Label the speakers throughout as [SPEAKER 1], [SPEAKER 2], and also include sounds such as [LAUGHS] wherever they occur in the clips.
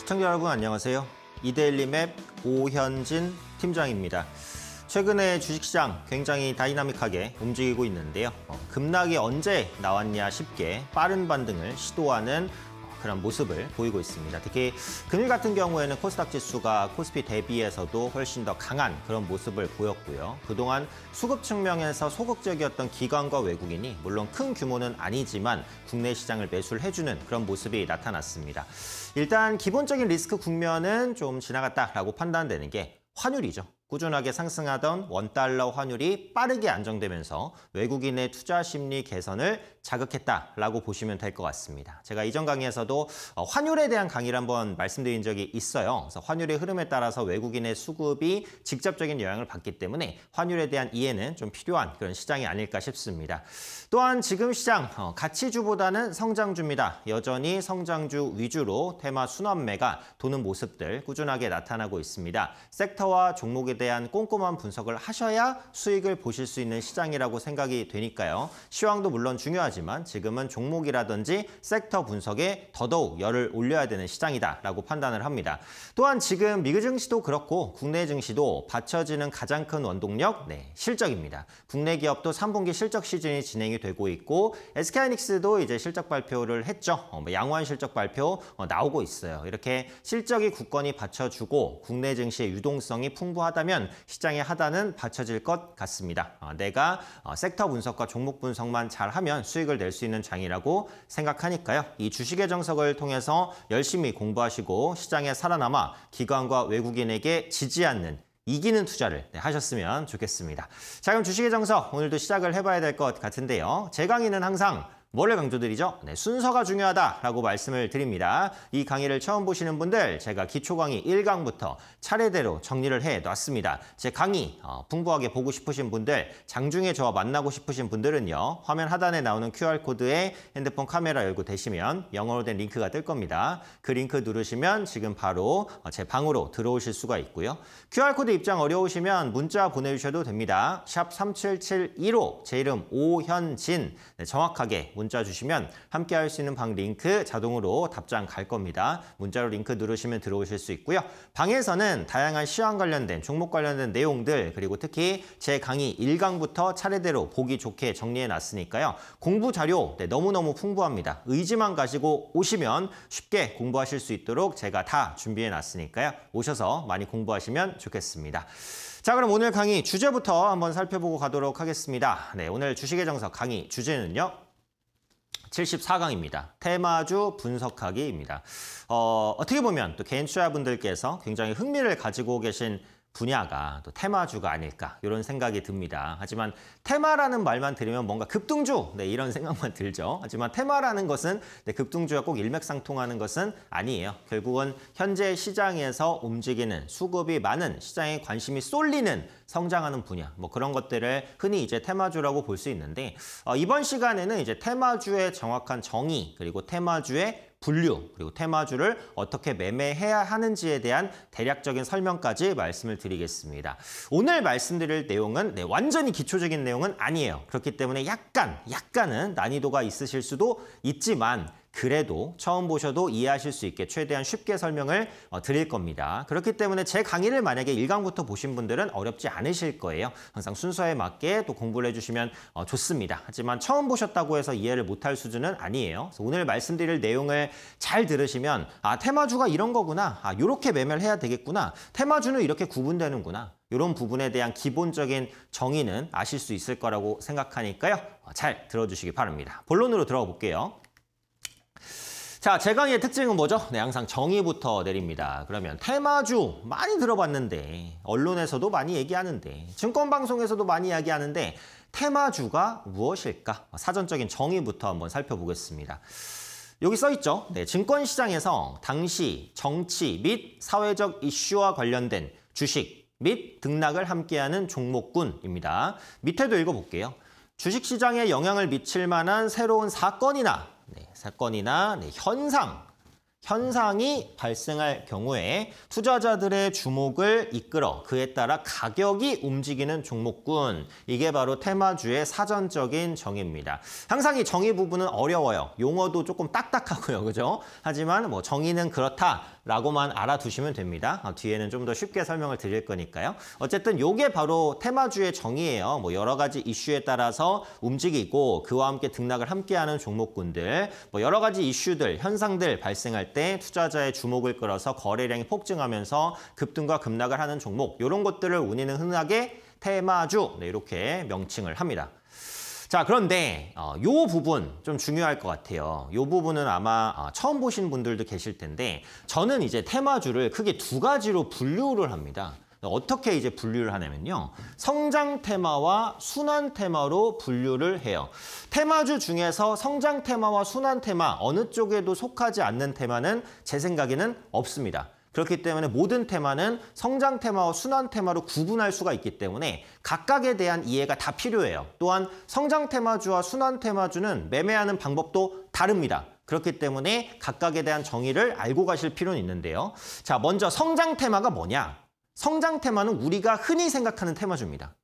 [SPEAKER 1] 시청자 여러분 안녕하세요. 이데일리 맵 오현진 팀장입니다. 최근에 주식시장 굉장히 다이나믹하게 움직이고 있는데요. 어, 급락이 언제 나왔냐 싶게 빠른 반등을 시도하는 그런 모습을 보이고 있습니다. 특히 금일 같은 경우에는 코스닥 지수가 코스피 대비해서도 훨씬 더 강한 그런 모습을 보였고요. 그동안 수급 측면에서 소극적이었던 기관과 외국인이 물론 큰 규모는 아니지만 국내 시장을 매수해주는 를 그런 모습이 나타났습니다. 일단 기본적인 리스크 국면은 좀 지나갔다라고 판단되는 게 환율이죠. 꾸준하게 상승하던 원달러 환율이 빠르게 안정되면서 외국인의 투자 심리 개선을 자극했다라고 보시면 될 것 같습니다. 제가 이전 강의에서도 어, 환율에 대한 강의를 한번 말씀드린 적이 있어요. 그래서 환율의 흐름에 따라서 외국인의 수급이 직접적인 영향을 받기 때문에 환율에 대한 이해는 좀 필요한 그런 시장이 아닐까 싶습니다. 또한 지금 시장 어, 가치주보다는 성장주입니다. 여전히 성장주 위주로 테마 순환매가 도는 모습들 꾸준하게 나타나고 있습니다. 섹터와 종목에 대한 꼼꼼한 분석을 하셔야 수익을 보실 수 있는 시장이라고 생각이 되니까요. 시황도 물론 중요하지만 지금은 종목이라든지 섹터 분석에 더더욱 열을 올려야 되는 시장이다라고 판단을 합니다. 또한 지금 미국 증시도 그렇고 국내 증시도 받쳐지는 가장 큰 원동력 네, 실적입니다. 국내 기업도 3분기 실적 시즌이 진행이 되고 있고 SK하이닉스도 이제 실적 발표를 했죠. 어, 뭐 양호한 실적 발표 어, 나오고 있어요. 이렇게 실적이 국권이 받쳐주고 국내 증시의 유동성이 풍부하다면 하면 시장의 하단은 받쳐질 것 같습니다. 어, 내가 어, 섹터 분석과 종목 분석만 잘하면 수익을 낼 수 있는 장이라고 생각하니까요. 이 주식의 정석을 통해서 열심히 공부하시고 시장에 살아남아 기관과 외국인에게 지지 않는 이기는 투자를 네, 하셨으면 좋겠습니다. 자 그럼 주식의 정석 오늘도 시작을 해봐야 될 것 같은데요. 제 강의는 항상 원래 강조드리죠? 네, 순서가 중요하다라고 말씀을 드립니다. 이 강의를 처음 보시는 분들 제가 기초 강의 1강부터 차례대로 정리를 해놨습니다. 제 강의 어, 풍부하게 보고 싶으신 분들, 장중에 저와 만나고 싶으신 분들은요. 화면 하단에 나오는 QR코드에 핸드폰 카메라 열고 되시면 영어로 된 링크가 뜰 겁니다. 그 링크 누르시면 지금 바로 어, 제 방으로 들어오실 수가 있고요. QR코드 입장 어려우시면 문자 보내주셔도 됩니다. 샵 3771호 제 이름 오현진 네, 정확하게 문자 주시면 함께 할 수 있는 방 링크 자동으로 답장 갈 겁니다. 문자로 링크 누르시면 들어오실 수 있고요. 방에서는 다양한 시황 관련된 종목 관련된 내용들 그리고 특히 제 강의 1강부터 차례대로 보기 좋게 정리해 놨으니까요. 공부 자료 네, 너무너무 풍부합니다. 의지만 가지고 오시면 쉽게 공부하실 수 있도록 제가 다 준비해 놨으니까요. 오셔서 많이 공부하시면 좋겠습니다. 자 그럼 오늘 강의 주제부터 한번 살펴보고 가도록 하겠습니다. 네, 오늘 주식의 정석 강의 주제는요. 74강입니다. 테마주 분석하기입니다. 어, 어떻게 보면 또 개인 투자분들께서 굉장히 흥미를 가지고 계신 분야가 또 테마주가 아닐까 이런 생각이 듭니다. 하지만 테마라는 말만 들으면 뭔가 급등주 네, 이런 [LAUGHS] 생각만 들죠. 하지만 테마라는 것은 네, 급등주가꼭 일맥상통하는 것은 아니에요. 결국은 현재 시장에서 움직이는 수급이 많은 시장에 관심이 쏠리는 성장하는 분야 뭐 그런 것들을 흔히 이제 테마주라고 볼 수 있는데 어, 이번 시간에는 이제 테마주의 정확한 정의 그리고 테마주의 분류 그리고 테마주를 어떻게 매매해야 하는지에 대한 대략적인 설명까지 말씀을 드리겠습니다. 오늘 말씀드릴 내용은 네, 완전히 기초적인 내용은 아니에요. 그렇기 때문에 약간 약간은 난이도가 있으실 수도 있지만 그래도 처음 보셔도 이해하실 수 있게 최대한 쉽게 설명을 어, 드릴 겁니다. 그렇기 때문에 제 강의를 만약에 1강부터 보신 분들은 어렵지 않으실 거예요. 항상 순서에 맞게 또 공부를 해주시면 어, 좋습니다. 하지만 처음 보셨다고 해서 이해를 못할 수준은 아니에요. 그래서 오늘 말씀드릴 내용을 잘 들으시면 아 테마주가 이런 거구나. 아 이렇게 매매를 해야 되겠구나. 테마주는 이렇게 구분되는구나. 이런 부분에 대한 기본적인 정의는 아실 수 있을 거라고 생각하니까요. 어, 잘 들어주시기 바랍니다. 본론으로 들어가 볼게요. 자, 제 강의의 특징은 뭐죠? 네, 항상 정의부터 내립니다. 그러면 테마주 많이 들어봤는데 언론에서도 많이 얘기하는데 증권방송에서도 많이 이야기하는데 테마주가 무엇일까? 사전적인 정의부터 한번 살펴보겠습니다. 여기 써있죠? 네, 증권시장에서 당시 정치 및 사회적 이슈와 관련된 주식 및 등락을 함께하는 종목군입니다. 밑에도 읽어볼게요. 주식시장에 영향을 미칠 만한 새로운 사건이나 네, 사건이나 네, 현상 현상이 발생할 경우에 투자자들의 주목을 이끌어 그에 따라 가격이 움직이는 종목군 이게 바로 테마주의 사전적인 정의입니다. 항상 이 정의 부분은 어려워요. 용어도 조금 딱딱하고요. 그죠? 하지만 뭐 정의는 그렇다라고만 알아두시면 됩니다. 아, 뒤에는 좀 더 쉽게 설명을 드릴 거니까요. 어쨌든 요게 바로 테마주의 정의예요. 뭐 여러 가지 이슈에 따라서 움직이고 그와 함께 등락을 함께하는 종목군들 뭐 여러 가지 이슈들, 현상들 발생할 때 투자자의 주목을 끌어서 거래량이 폭증하면서 급등과 급락을 하는 종목 이런 것들을 운리는 흔하게 테마주 네, 이렇게 명칭을 합니다. 자 그런데 어, 요 부분 좀 중요할 것 같아요. 요 부분은 아마 어, 처음 보신 분들도 계실 텐데 저는 이제 테마주를 크게 두 가지로 분류를 합니다. 어떻게 이제 분류를 하냐면요. 성장 테마와 순환 테마로 분류를 해요. 테마주 중에서 성장 테마와 순환 테마 어느 쪽에도 속하지 않는 테마는 제 생각에는 없습니다. 그렇기 때문에 모든 테마는 성장 테마와 순환 테마로 구분할 수가 있기 때문에 각각에 대한 이해가 다 필요해요. 또한 성장 테마주와 순환 테마주는 매매하는 방법도 다릅니다. 그렇기 때문에 각각에 대한 정의를 알고 가실 필요는 있는데요. 자, 먼저 성장 테마가 뭐냐? 성장 테마는 우리가 흔히 생각하는 테마주입니다.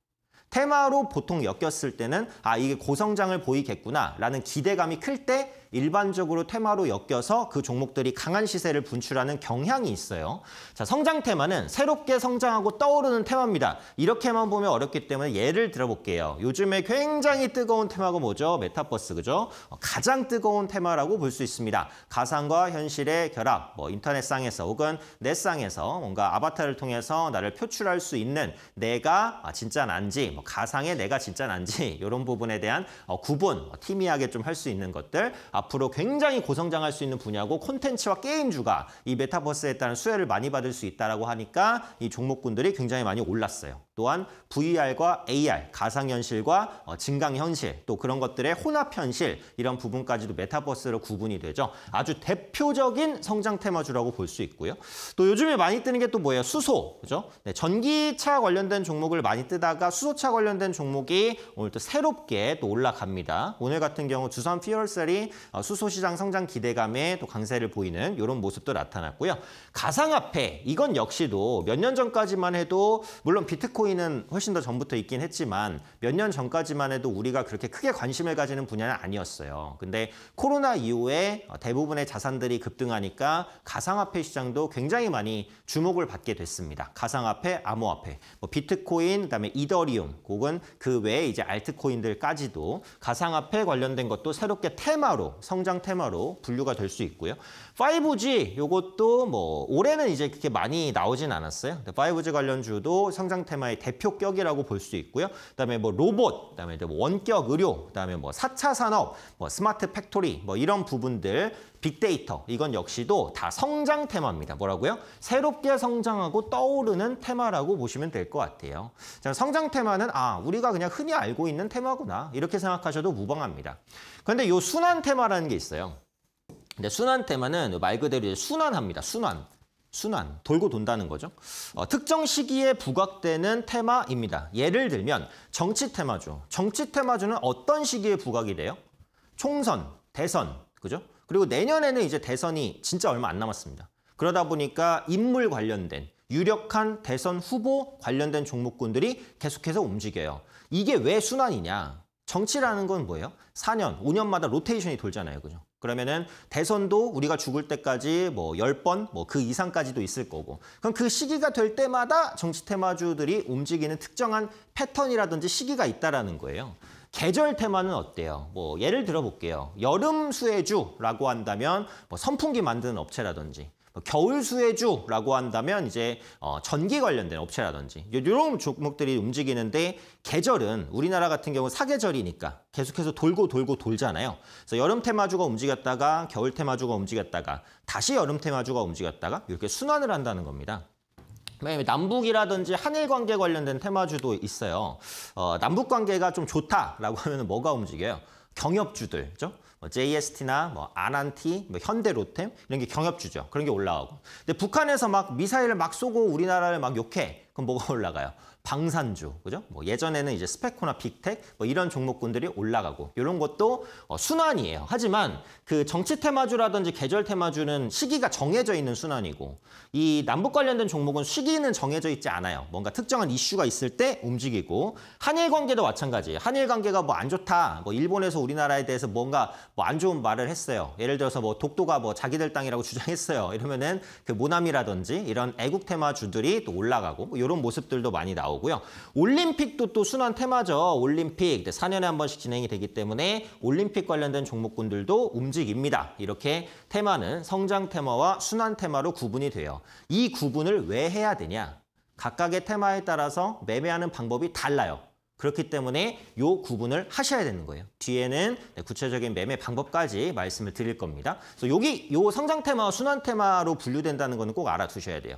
[SPEAKER 1] 테마로 보통 엮였을 때는 아 이게 고성장을 보이겠구나 라는 기대감이 클때 일반적으로 테마로 엮여서 그 종목들이 강한 시세를 분출하는 경향이 있어요. 자, 성장 테마는 새롭게 성장하고 떠오르는 테마입니다. 이렇게만 보면 어렵기 때문에 예를 들어볼게요. 요즘에 굉장히 뜨거운 테마가 뭐죠? 메타버스, 그죠? 가장 뜨거운 테마라고 볼 수 있습니다. 가상과 현실의 결합, 뭐 인터넷상에서 혹은 넷상에서 뭔가 아바타를 통해서 나를 표출할 수 있는 내가 진짜 난지, 뭐 가상의 내가 진짜 난지 이런 부분에 대한 구분, 팀이하게좀 할 수 있는 것들 앞으로 굉장히 고성장할 수 있는 분야고 콘텐츠와 게임주가 이 메타버스에 따른 수혜를 많이 받을 수 있다라고 하니까 이 종목군들이 굉장히 많이 올랐어요. 또한 VR과 AR, 가상현실과 어, 증강현실, 또 그런 것들의 혼합현실 이런 부분까지도 메타버스로 구분이 되죠. 아주 대표적인 성장 테마주라고 볼 수 있고요. 또 요즘에 많이 뜨는 게 또 뭐예요? 수소, 그죠? 네, 전기차 관련된 종목을 많이 뜨다가 수소차 관련된 종목이 오늘 또 새롭게 또 올라갑니다. 오늘 같은 경우 주산 퓨얼셀이 어, 수소시장 성장 기대감에 또 강세를 보이는 이런 모습도 나타났고요. 가상화폐 이건 역시도 몇 년 전까지만 해도 물론 비트코인은 훨씬 더 전부터 있긴 했지만 몇 년 전까지만 해도 우리가 그렇게 크게 관심을 가지는 분야는 아니었어요. 근데 코로나 이후에 어, 대부분의 자산들이 급등하니까 가상화폐 시장도 굉장히 많이 주목을 받게 됐습니다. 가상화폐, 암호화폐, 뭐 비트코인, 그다음에 이더리움, 혹은 그 외에 이제 알트코인들까지도 가상화폐 관련된 것도 새롭게 테마로 성장 테마로 분류가 될 수 있고요. 5G 요것도 뭐 올해는 이제 그렇게 많이 나오진 않았어요. 5G 관련주도 성장 테마의 대표격이라고 볼 수 있고요. 그다음에 뭐 로봇, 그다음에 뭐 원격 의료, 그다음에 뭐 4차 산업, 뭐 스마트 팩토리 뭐 이런 부분들 빅데이터 이건 역시도 다 성장 테마입니다. 뭐라고요? 새롭게 성장하고 떠오르는 테마라고 보시면 될 것 같아요. 자, 성장 테마는 아 우리가 그냥 흔히 알고 있는 테마구나 이렇게 생각하셔도 무방합니다. 그런데 요 순환 테마라는 게 있어요. 근데 순환 테마는 말 그대로 순환합니다. 순환. 순환, 돌고 돈다는 거죠. 어, 특정 시기에 부각되는 테마입니다. 예를 들면 정치 테마주. 정치 테마주는 어떤 시기에 부각이 돼요? 총선, 대선, 그죠? 그리고 내년에는 이제 대선이 진짜 얼마 안 남았습니다. 그러다 보니까 인물 관련된 유력한 대선 후보 관련된 종목군들이 계속해서 움직여요. 이게 왜 순환이냐? 정치라는 건 뭐예요? 4년, 5년마다 로테이션이 돌잖아요. 그죠? 그러면은 대선도 우리가 죽을 때까지 뭐0번뭐 그 이상까지도 있을 거고. 그럼 그 시기가 될 때마다 정치 테마주들이 움직이는 특정한 패턴이라든지 시기가 있다라는 거예요. 계절 테마는 어때요? 뭐 예를 들어 볼게요. 여름 수혜주라고 한다면 뭐 선풍기 만드는 업체라든지 겨울 수혜주라고 한다면 이제 어, 전기 관련된 업체라든지 이런 종목들이 움직이는데 계절은 우리나라 같은 경우 사계절이니까 계속해서 돌고 돌고 돌잖아요. 그래서 여름 테마주가 움직였다가 겨울 테마주가 움직였다가 다시 여름 테마주가 움직였다가 이렇게 순환을 한다는 겁니다. 남북이라든지 한일 관계 관련된 테마주도 있어요. 어, 남북 관계가 좀 좋다라고 하면 뭐가 움직여요? 경협주들, 죠뭐 JST나 뭐 아난티, 뭐 현대로템 이런 게 경협주죠. 그런 게 올라오고. 근데 북한에서 막 미사일을 막 쏘고 우리나라를 막 욕해. 그럼 뭐가 [LAUGHS] 올라가요? 방산주, 그죠? 뭐 예전에는 이제 스펙코나 빅텍 뭐 이런 종목군들이 올라가고 이런 것도 어, 순환이에요. 하지만 그 정치 테마주라든지 계절 테마주는 시기가 정해져 있는 순환이고 이 남북 관련된 종목은 시기는 정해져 있지 않아요. 뭔가 특정한 이슈가 있을 때 움직이고 한일 관계도 마찬가지예요. 한일 관계가 뭐 안 좋다, 뭐 일본에서 우리나라에 대해서 뭔가 뭐 안 좋은 말을 했어요. 예를 들어서 뭐 독도가 뭐 자기들 땅이라고 [LAUGHS] 주장했어요. 이러면은 그 모남이라든지 이런 애국 테마주들이 또 올라가고 뭐 이런 모습들도 많이 나오고. 나오고요. 올림픽도 또 순환 테마죠. 올림픽 4년에 한 번씩 진행이 되기 때문에 올림픽 관련된 종목군들도 움직입니다. 이렇게 테마는 성장 테마와 순환 테마로 구분이 돼요. 이 구분을 왜 해야 되냐? 각각의 테마에 따라서 매매하는 방법이 달라요. 그렇기 때문에 이 구분을 하셔야 되는 거예요. 뒤에는 네, 구체적인 매매 방법까지 말씀을 드릴 겁니다. 그래서 여기 이 성장 테마와 순환 테마로 분류된다는 거는 꼭 알아두셔야 돼요.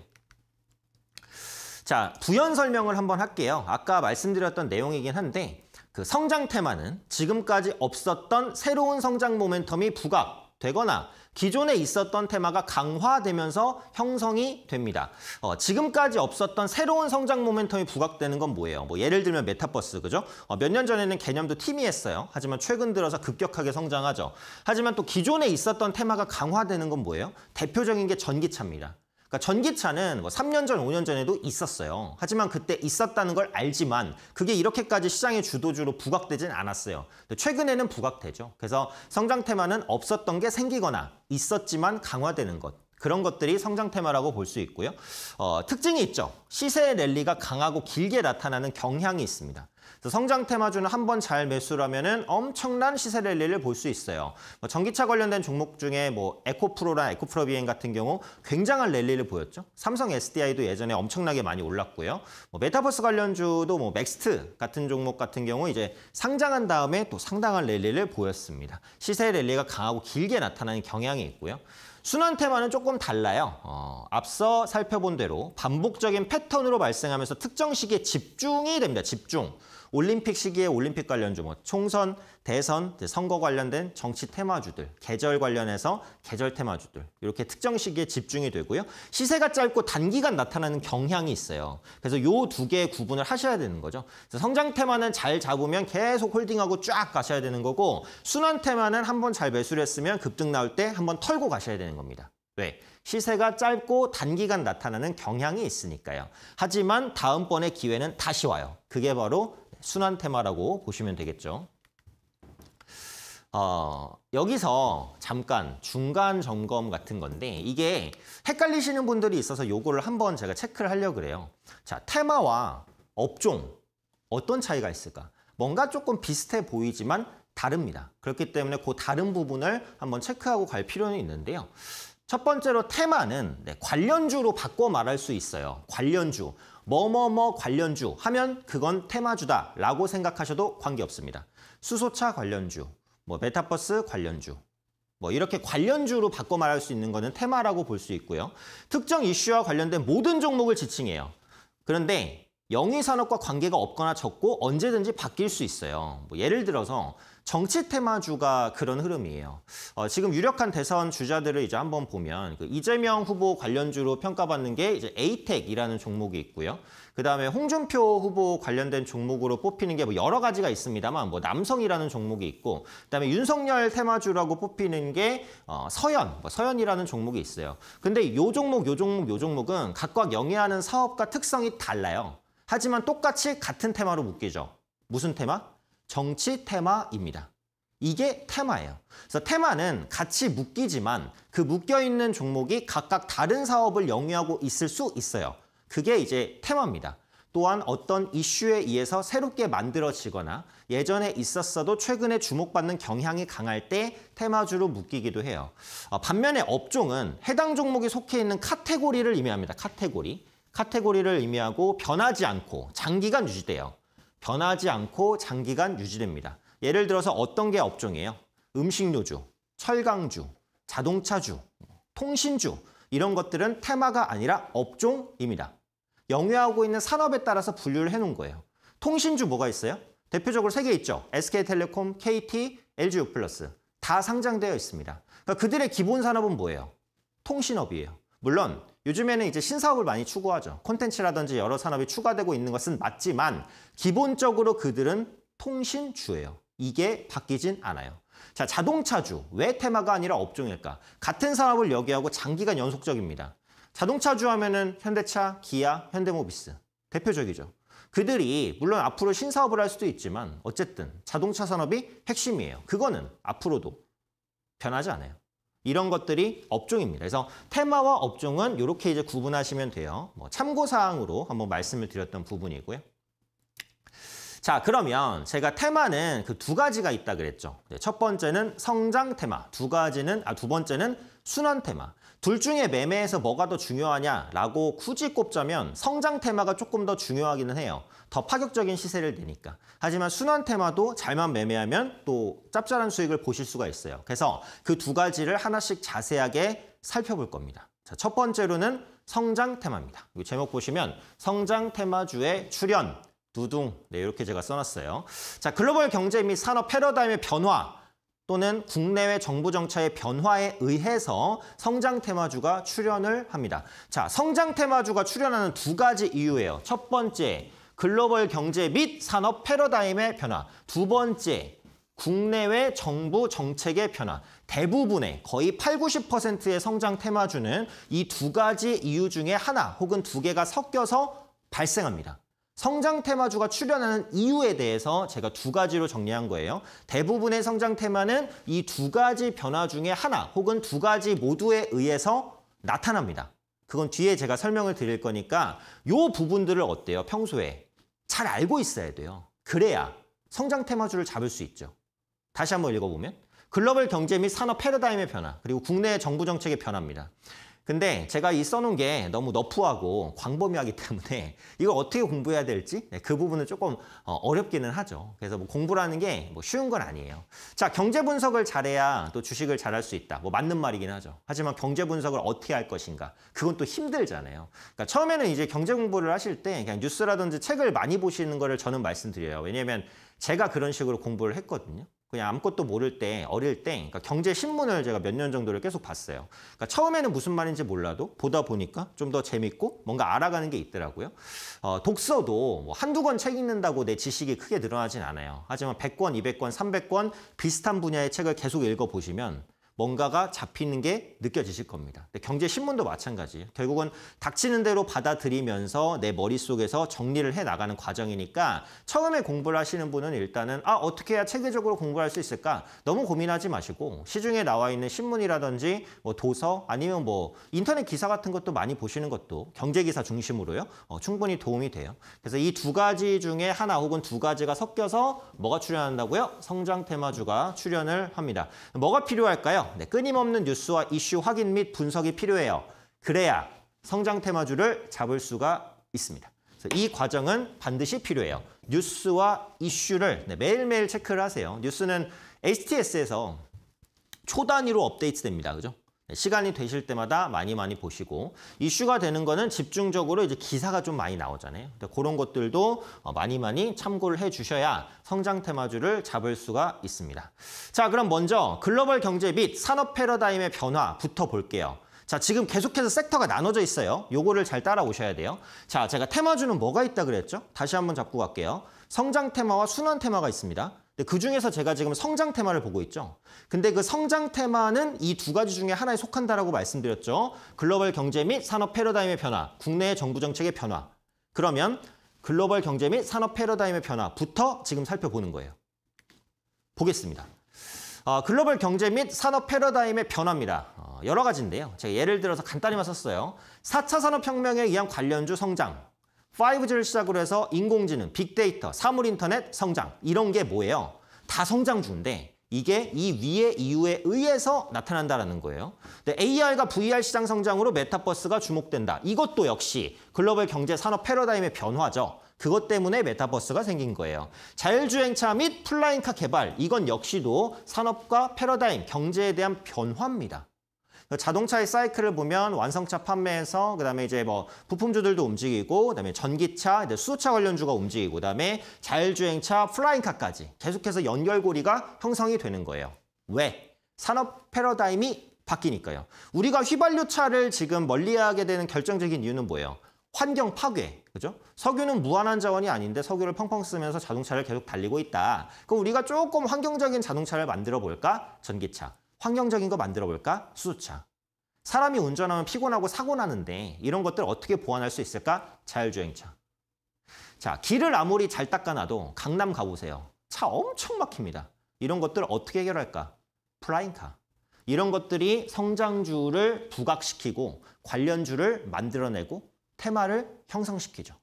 [SPEAKER 1] 자, 부연 설명을 한번 할게요. 아까 말씀드렸던 내용이긴 한데 그 성장 테마는 지금까지 없었던 새로운 성장 모멘텀이 부각되거나 기존에 있었던 테마가 강화되면서 형성이 됩니다. 어, 지금까지 없었던 새로운 성장 모멘텀이 부각되는 건 뭐예요? 뭐 예를 들면 메타버스, 그죠? 어, 몇 년 전에는 개념도 팀이했어요 하지만 최근 들어서 급격하게 성장하죠. 하지만 또 기존에 있었던 테마가 강화되는 건 뭐예요? 대표적인 게 전기차입니다. 그러니까 전기차는 뭐 3년 전, 5년 전에도 있었어요. 하지만 그때 있었다는 걸 알지만 그게 이렇게까지 시장의 주도주로 부각되진 않았어요. 최근에는 부각되죠. 그래서 성장 테마는 없었던 게 생기거나 있었지만 강화되는 것. 그런 것들이 성장 테마라고 볼 수 있고요. 어, 특징이 있죠. 시세 의 랠리가 강하고 길게 나타나는 경향이 있습니다. 성장 테마주는 한번 잘 매수를 하면 엄청난 시세 랠리를 볼 수 있어요. 뭐 전기차 관련된 종목 중에 뭐 에코프로나 에코프로 비엔 같은 경우 굉장한 랠리를 보였죠. 삼성 SDI도 예전에 엄청나게 많이 올랐고요. 뭐 메타버스 관련주도 뭐 맥스트 같은 종목 같은 경우 이제 상장한 다음에 또 상당한 랠리를 보였습니다. 시세 랠리가 강하고 길게 나타나는 경향이 있고요. 순환 테마는 조금 달라요. 어, 앞서 살펴본 대로 반복적인 패턴으로 발생하면서 특정 시기에 집중이 됩니다. 집중. 올림픽 시기에 올림픽 관련 주목, 총선, 대선, 선거 관련된 정치 테마주들, 계절 관련해서 계절 테마주들 이렇게 특정 시기에 집중이 되고요. 시세가 짧고 단기간 나타나는 경향이 있어요. 그래서 요 두 개의 구분을 하셔야 되는 거죠. 그래서 성장 테마는 잘 잡으면 계속 홀딩하고 쫙 가셔야 되는 거고 순환 테마는 한번 잘 매수를 했으면 급등 나올 때 한번 털고 가셔야 되는 겁니다. 왜? 시세가 짧고 단기간 나타나는 경향이 있으니까요. 하지만 다음번에 기회는 다시 와요. 그게 바로 순환 테마라고 보시면 되겠죠. 어, 여기서 잠깐 중간 점검 같은 건데 이게 헷갈리시는 분들이 있어서 요거를 한번 제가 체크를 하려고 그래요. 자, 테마와 업종 어떤 차이가 있을까? 뭔가 조금 비슷해 보이지만 다릅니다. 그렇기 때문에 그 다른 부분을 한번 체크하고 갈 필요는 있는데요. 첫 번째로 테마는 네, 관련주로 바꿔 말할 수 있어요. 관련주. 뭐뭐뭐 관련주 하면 그건 테마주다라고 생각하셔도 관계없습니다. 수소차 관련주, 뭐 메타버스 관련주, 뭐 이렇게 관련주로 바꿔 말할 수 있는 거는 테마라고 볼 수 있고요. 특정 이슈와 관련된 모든 종목을 지칭해요. 그런데 영위 산업과 관계가 없거나 적고 언제든지 바뀔 수 있어요. 뭐 예를 들어서 정치 테마주가 그런 흐름이에요. 어, 지금 유력한 대선 주자들을 이제 한번 보면 그 이재명 후보 관련주로 평가받는 게 이제 에이텍이라는 종목이 있고요. 그 다음에 홍준표 후보 관련된 종목으로 뽑히는 게 뭐 여러 가지가 있습니다만 뭐 남성이라는 종목이 있고 그 다음에 윤석열 테마주라고 뽑히는 게 어, 서연뭐서연이라는 종목이 있어요. 근데 요 종목, 요 종목, 요 종목은 각각 영위하는 사업과 특성이 달라요. 하지만 똑같이 같은 테마로 묶이죠. 무슨 테마? 정치 테마입니다. 이게 테마예요. 그래서 테마는 같이 묶이지만 그 묶여있는 종목이 각각 다른 사업을 영위하고 있을 수 있어요. 그게 이제 테마입니다. 또한 어떤 이슈에 의해서 새롭게 만들어지거나 예전에 있었어도 최근에 주목받는 경향이 강할 때 테마주로 묶이기도 해요. 어, 반면에 업종은 해당 종목이 속해 있는 카테고리를 의미합니다. 카테고리. 카테고리를 의미하고 변하지 않고 장기간 유지돼요. 변하지 않고 장기간 유지됩니다. 예를 들어서 어떤 게 업종이에요? 음식료주, 철강주, 자동차주, 통신주 이런 것들은 테마가 아니라 업종입니다. 영위하고 있는 산업에 따라서 분류를 해놓은 거예요. 통신주 뭐가 있어요? 대표적으로 세 개 있죠. SK텔레콤, KT, LG유플러스 다 상장되어 있습니다. 그러니까 그들의 기본 산업은 뭐예요? 통신업이에요. 물론 요즘에는 이제 신사업을 많이 추구하죠. 콘텐츠라든지 여러 산업이 추가되고 있는 것은 맞지만 기본적으로 그들은 통신주예요. 이게 바뀌진 않아요. 자, 자동차주. 왜 테마가 아니라 업종일까? 같은 산업을 여기하고 장기간 연속적입니다. 자동차주 하면은 현대차, 기아, 현대모비스. 대표적이죠. 그들이 물론 앞으로 신사업을 할 수도 있지만 어쨌든 자동차 산업이 핵심이에요. 그거는 앞으로도 변하지 않아요. 이런 것들이 업종입니다. 그래서 테마와 업종은 이렇게 이제 구분하시면 돼요. 뭐 참고사항으로 한번 말씀을 드렸던 부분이고요. 자 그러면 제가 테마는 그 두 가지가 있다 그랬죠. 네, 첫 번째는 성장 테마, 두 가지는 아 두 번째는 순환 테마. 둘 중에 매매에서 뭐가 더 중요하냐라고 굳이 꼽자면 성장 테마가 조금 더 중요하기는 해요. 더 파격적인 시세를 내니까. 하지만 순환 테마도 잘만 매매하면 또 짭짤한 수익을 보실 수가 있어요. 그래서 그 두 가지를 하나씩 자세하게 살펴볼 겁니다. 자, 첫 번째로는 성장 테마입니다. 제목 보시면 성장 테마주의 출현, 두둥, 네, 이렇게 제가 써놨어요. 자, 글로벌 경제 및 산업 패러다임의 변화, 또는 국내외 정부 정차의 변화에 의해서 성장 테마주가 출현을 합니다. 자, 성장 테마주가 출현하는 두 가지 이유예요. 첫 번째, 글로벌 경제 및 산업 패러다임의 변화. 두 번째, 국내외 정부 정책의 변화. 대부분의 거의 8, 90%의 성장 테마주는 이 두 가지 이유 중에 하나 혹은 두 개가 섞여서 발생합니다. 성장 테마주가 출연하는 이유에 대해서 제가 두 가지로 정리한 거예요. 대부분의 성장 테마는 이 두 가지 변화 중에 하나 혹은 두 가지 모두에 의해서 나타납니다. 그건 뒤에 제가 설명을 드릴 거니까 요 부분들을 어때요? 평소에 잘 알고 있어야 돼요. 그래야 성장 테마주를 잡을 수 있죠. 다시 한번 읽어보면 글로벌 경제 및 산업 패러다임의 변화 그리고 국내 정부 정책의 변화입니다. 근데 제가 이 써놓은 게 너무 너프하고 광범위하기 때문에 [LAUGHS] 이걸 어떻게 공부해야 될지 네, 그 부분은 조금 어, 어렵기는 하죠. 그래서 뭐 공부라는 게뭐 쉬운 건 아니에요. 자, 경제 분석을 잘해야 또 주식을 잘할 수 있다. 뭐 맞는 말이긴 하죠. 하지만 경제 분석을 어떻게 할 것인가. 그건 또 힘들잖아요. 그러니까 처음에는 이제 경제 공부를 하실 때 그냥 뉴스라든지 책을 많이 보시는 거를 저는 말씀드려요. 왜냐면 제가 그런 식으로 공부를 했거든요. 그냥 아무것도 모를 때 어릴 때 그러니까 경제 신문을 제가 몇 년 정도를 계속 봤어요. 그러니까 처음에는 무슨 말인지 몰라도 보다 보니까 좀 더 재밌고 뭔가 알아가는 게 있더라고요. 어, 독서도 뭐 한두 권 책 읽는다고 내 지식이 크게 늘어나진 않아요. 하지만 100권, 200권, 300권 비슷한 분야의 책을 계속 읽어보시면 뭔가가 잡히는 게 느껴지실 겁니다. 경제신문도 마찬가지 결국은 닥치는 대로 받아들이면서 내 머릿속에서 정리를 해 나가는 과정이니까 처음에 공부를 하시는 분은 일단은 아 어떻게 해야 체계적으로 공부할 수 있을까? 너무 고민하지 마시고 시중에 나와 있는 신문이라든지 뭐 도서 아니면 뭐 인터넷 기사 같은 것도 많이 보시는 것도 경제기사 중심으로요. 어, 충분히 도움이 돼요. 그래서 이 두 가지 중에 하나 혹은 두 가지가 섞여서 뭐가 출연한다고요? 성장 테마주가 출연을 합니다. 뭐가 필요할까요? 네, 끊임없는 뉴스와 이슈 확인 및 분석이 필요해요. 그래야 성장 테마주를 잡을 수가 있습니다. 이 과정은 반드시 필요해요. 뉴스와 이슈를 네, 매일매일 체크를 하세요. 뉴스는 HTS에서 초 단위로 업데이트됩니다. 그죠? 네, 시간이 되실 때마다 많이 많이 보시고 이슈가 되는 거는 집중적으로 이제 기사가 좀 많이 나오잖아요. 근데 그런 것들도 어, 많이 많이 참고를 해주셔야 성장 테마주를 잡을 수가 있습니다. 자 그럼 먼저 글로벌 경제 및 산업 패러다임의 변화부터 볼게요. 자, 지금 계속해서 섹터가 나눠져 있어요. 요거를 잘 따라오셔야 돼요. 자, 제가 테마주는 뭐가 있다 그랬죠? 다시 한번 잡고 갈게요. 성장 테마와 순환 테마가 있습니다. 네, 그 중에서 제가 지금 성장 테마를 보고 있죠. 근데 그 성장 테마는 이 두 가지 중에 하나에 속한다라고 말씀드렸죠. 글로벌 경제 및 산업 패러다임의 변화, 국내의 정부 정책의 변화. 그러면 글로벌 경제 및 산업 패러다임의 변화부터 지금 살펴보는 거예요. 보겠습니다. 어, 글로벌 경제 및 산업 패러다임의 변화입니다. 어, 여러 가지인데요. 제가 예를 들어서 간단히만 썼어요. 4차 산업혁명에 의한 관련주 성장, 5G를 시작으로 해서 인공지능, 빅데이터, 사물인터넷, 성장 이런 게 뭐예요? 다성장중인데 이게 이 위의 이유에 의해서 나타난다라는 거예요. 근데 AR과 VR 시장 성장으로 메타버스가 주목된다. 이것도 역시 글로벌 경제 산업 패러다임의 변화죠. 그것 때문에 메타버스가 생긴 거예요. 자율주행차 및 플라잉카 개발 이건 역시도 산업과 패러다임, 경제에 대한 변화입니다. 자동차의 사이클을 보면 완성차 판매에서 그다음에 이제 뭐 부품주들도 움직이고 그다음에 전기차, 수소차 관련주가 움직이고 그다음에 자율주행차, 플라잉카까지 계속해서 연결고리가 형성이 되는 거예요. 왜? 산업 패러다임이 바뀌니까요. 우리가 휘발유차를 지금 멀리하게 되는 결정적인 이유는 뭐예요? 환경 파괴, 그죠? 석유는 무한한 자원이 아닌데 석유를 펑펑 쓰면서 자동차를 계속 달리고 있다. 그럼 우리가 조금 환경적인 자동차를 만들어 볼까? 전기차. 환경적인 거 만들어 볼까? 수소차. 사람이 운전하면 피곤하고 사고 나는데 이런 것들 어떻게 보완할 수 있을까? 자율주행차. 자, 길을 아무리 잘 닦아놔도 강남 가보세요. 차 엄청 막힙니다. 이런 것들 어떻게 해결할까? 플라잉카. 이런 것들이 성장주를 부각시키고 관련주를 만들어내고 테마를 형성시키죠.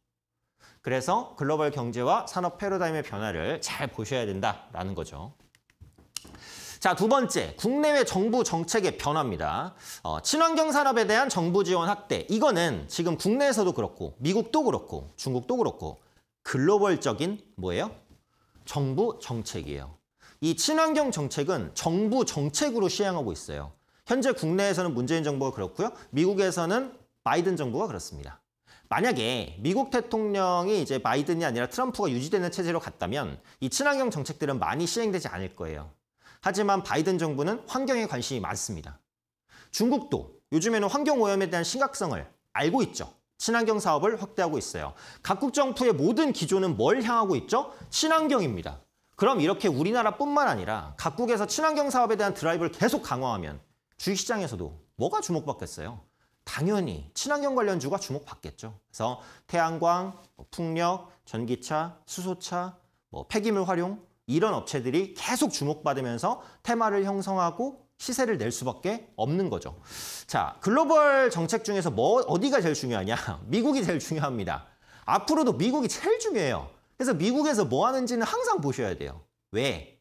[SPEAKER 1] 그래서 글로벌 경제와 산업 패러다임의 변화를 잘 보셔야 된다라는 거죠. 자, 두 번째, 국내외 정부 정책의 변화입니다. 어, 친환경 산업에 대한 정부 지원 확대. 이거는 지금 국내에서도 그렇고 미국도 그렇고 중국도 그렇고 글로벌적인 뭐예요? 정부 정책이에요. 이 친환경 정책은 정부 정책으로 시행하고 있어요. 현재 국내에서는 문재인 정부가 그렇고요. 미국에서는 바이든 정부가 그렇습니다. 만약에 미국 대통령이 이제 바이든이 아니라 트럼프가 유지되는 체제로 갔다면 이 친환경 정책들은 많이 시행되지 않을 거예요. 하지만 바이든 정부는 환경에 관심이 많습니다. 중국도 요즘에는 환경오염에 대한 심각성을 알고 있죠. 친환경 사업을 확대하고 있어요. 각국 정부의 모든 기조는 뭘 향하고 있죠? 친환경입니다. 그럼 이렇게 우리나라뿐만 아니라 각국에서 친환경 사업에 대한 드라이브를 계속 강화하면 주식시장에서도 뭐가 주목받겠어요? 당연히 친환경 관련주가 주목받겠죠. 그래서 태양광, 뭐 풍력, 전기차, 수소차, 뭐 폐기물 활용 이런 업체들이 계속 주목받으면서 테마를 형성하고 시세를 낼 수밖에 없는 거죠. 자, 글로벌 정책 중에서 뭐 어디가 제일 중요하냐? [LAUGHS] 미국이 제일 중요합니다. 앞으로도 미국이 제일 중요해요. 그래서 미국에서 뭐 하는지는 항상 보셔야 돼요. 왜?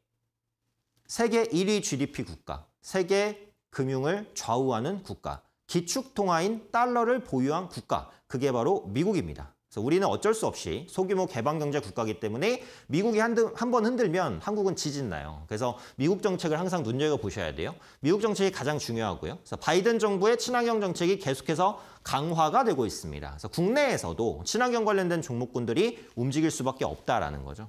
[SPEAKER 1] 세계 1위 GDP 국가, 세계 금융을 좌우하는 국가, 기축통화인 달러를 보유한 국가, 그게 바로 미국입니다. 우리는 어쩔 수 없이 소규모 개방경제 국가이기 때문에 미국이 한 번 흔들면 한국은 지진나요. 그래서 미국 정책을 항상 눈여겨보셔야 돼요. 미국 정책이 가장 중요하고요. 그래서 바이든 정부의 친환경 정책이 계속해서 강화가 되고 있습니다. 그래서 국내에서도 친환경 관련된 종목군들이 움직일 수밖에 없다라는 거죠.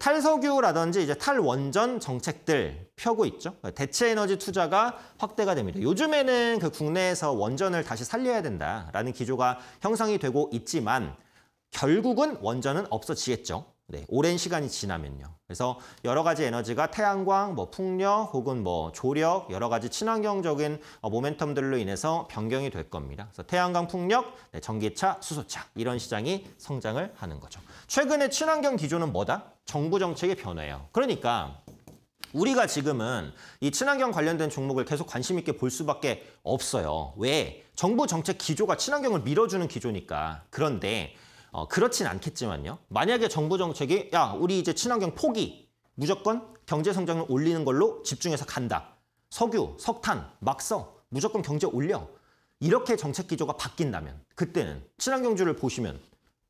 [SPEAKER 1] 탈석유라든지 이제 탈원전 정책들 펴고 있죠. 그러니까 대체 에너지 투자가 확대가 됩니다. 요즘에는 그 국내에서 원전을 다시 살려야 된다라는 기조가 형성이 되고 있지만 결국은 원전은 없어지겠죠. 네, 오랜 시간이 지나면요. 그래서 여러 가지 에너지가 태양광, 뭐 풍력 혹은 뭐 조력 여러 가지 친환경적인 어, 모멘텀들로 인해서 변경이 될 겁니다. 그래서 태양광, 풍력, 네, 전기차, 수소차 이런 시장이 성장을 하는 거죠. 최근에 친환경 기조는 뭐다? 정부 정책의 변화예요. 그러니까 우리가 지금은 이 친환경 관련된 종목을 계속 관심 있게 볼 수밖에 없어요. 왜? 정부 정책 기조가 친환경을 밀어주는 기조니까. 그런데 어, 그렇진 않겠지만요. 만약에 정부 정책이 야 우리 이제 친환경 포기 무조건 경제 성장을 올리는 걸로 집중해서 간다. 석유, 석탄, 막성 무조건 경제 올려. 이렇게 정책 기조가 바뀐다면 그때는 친환경주를 보시면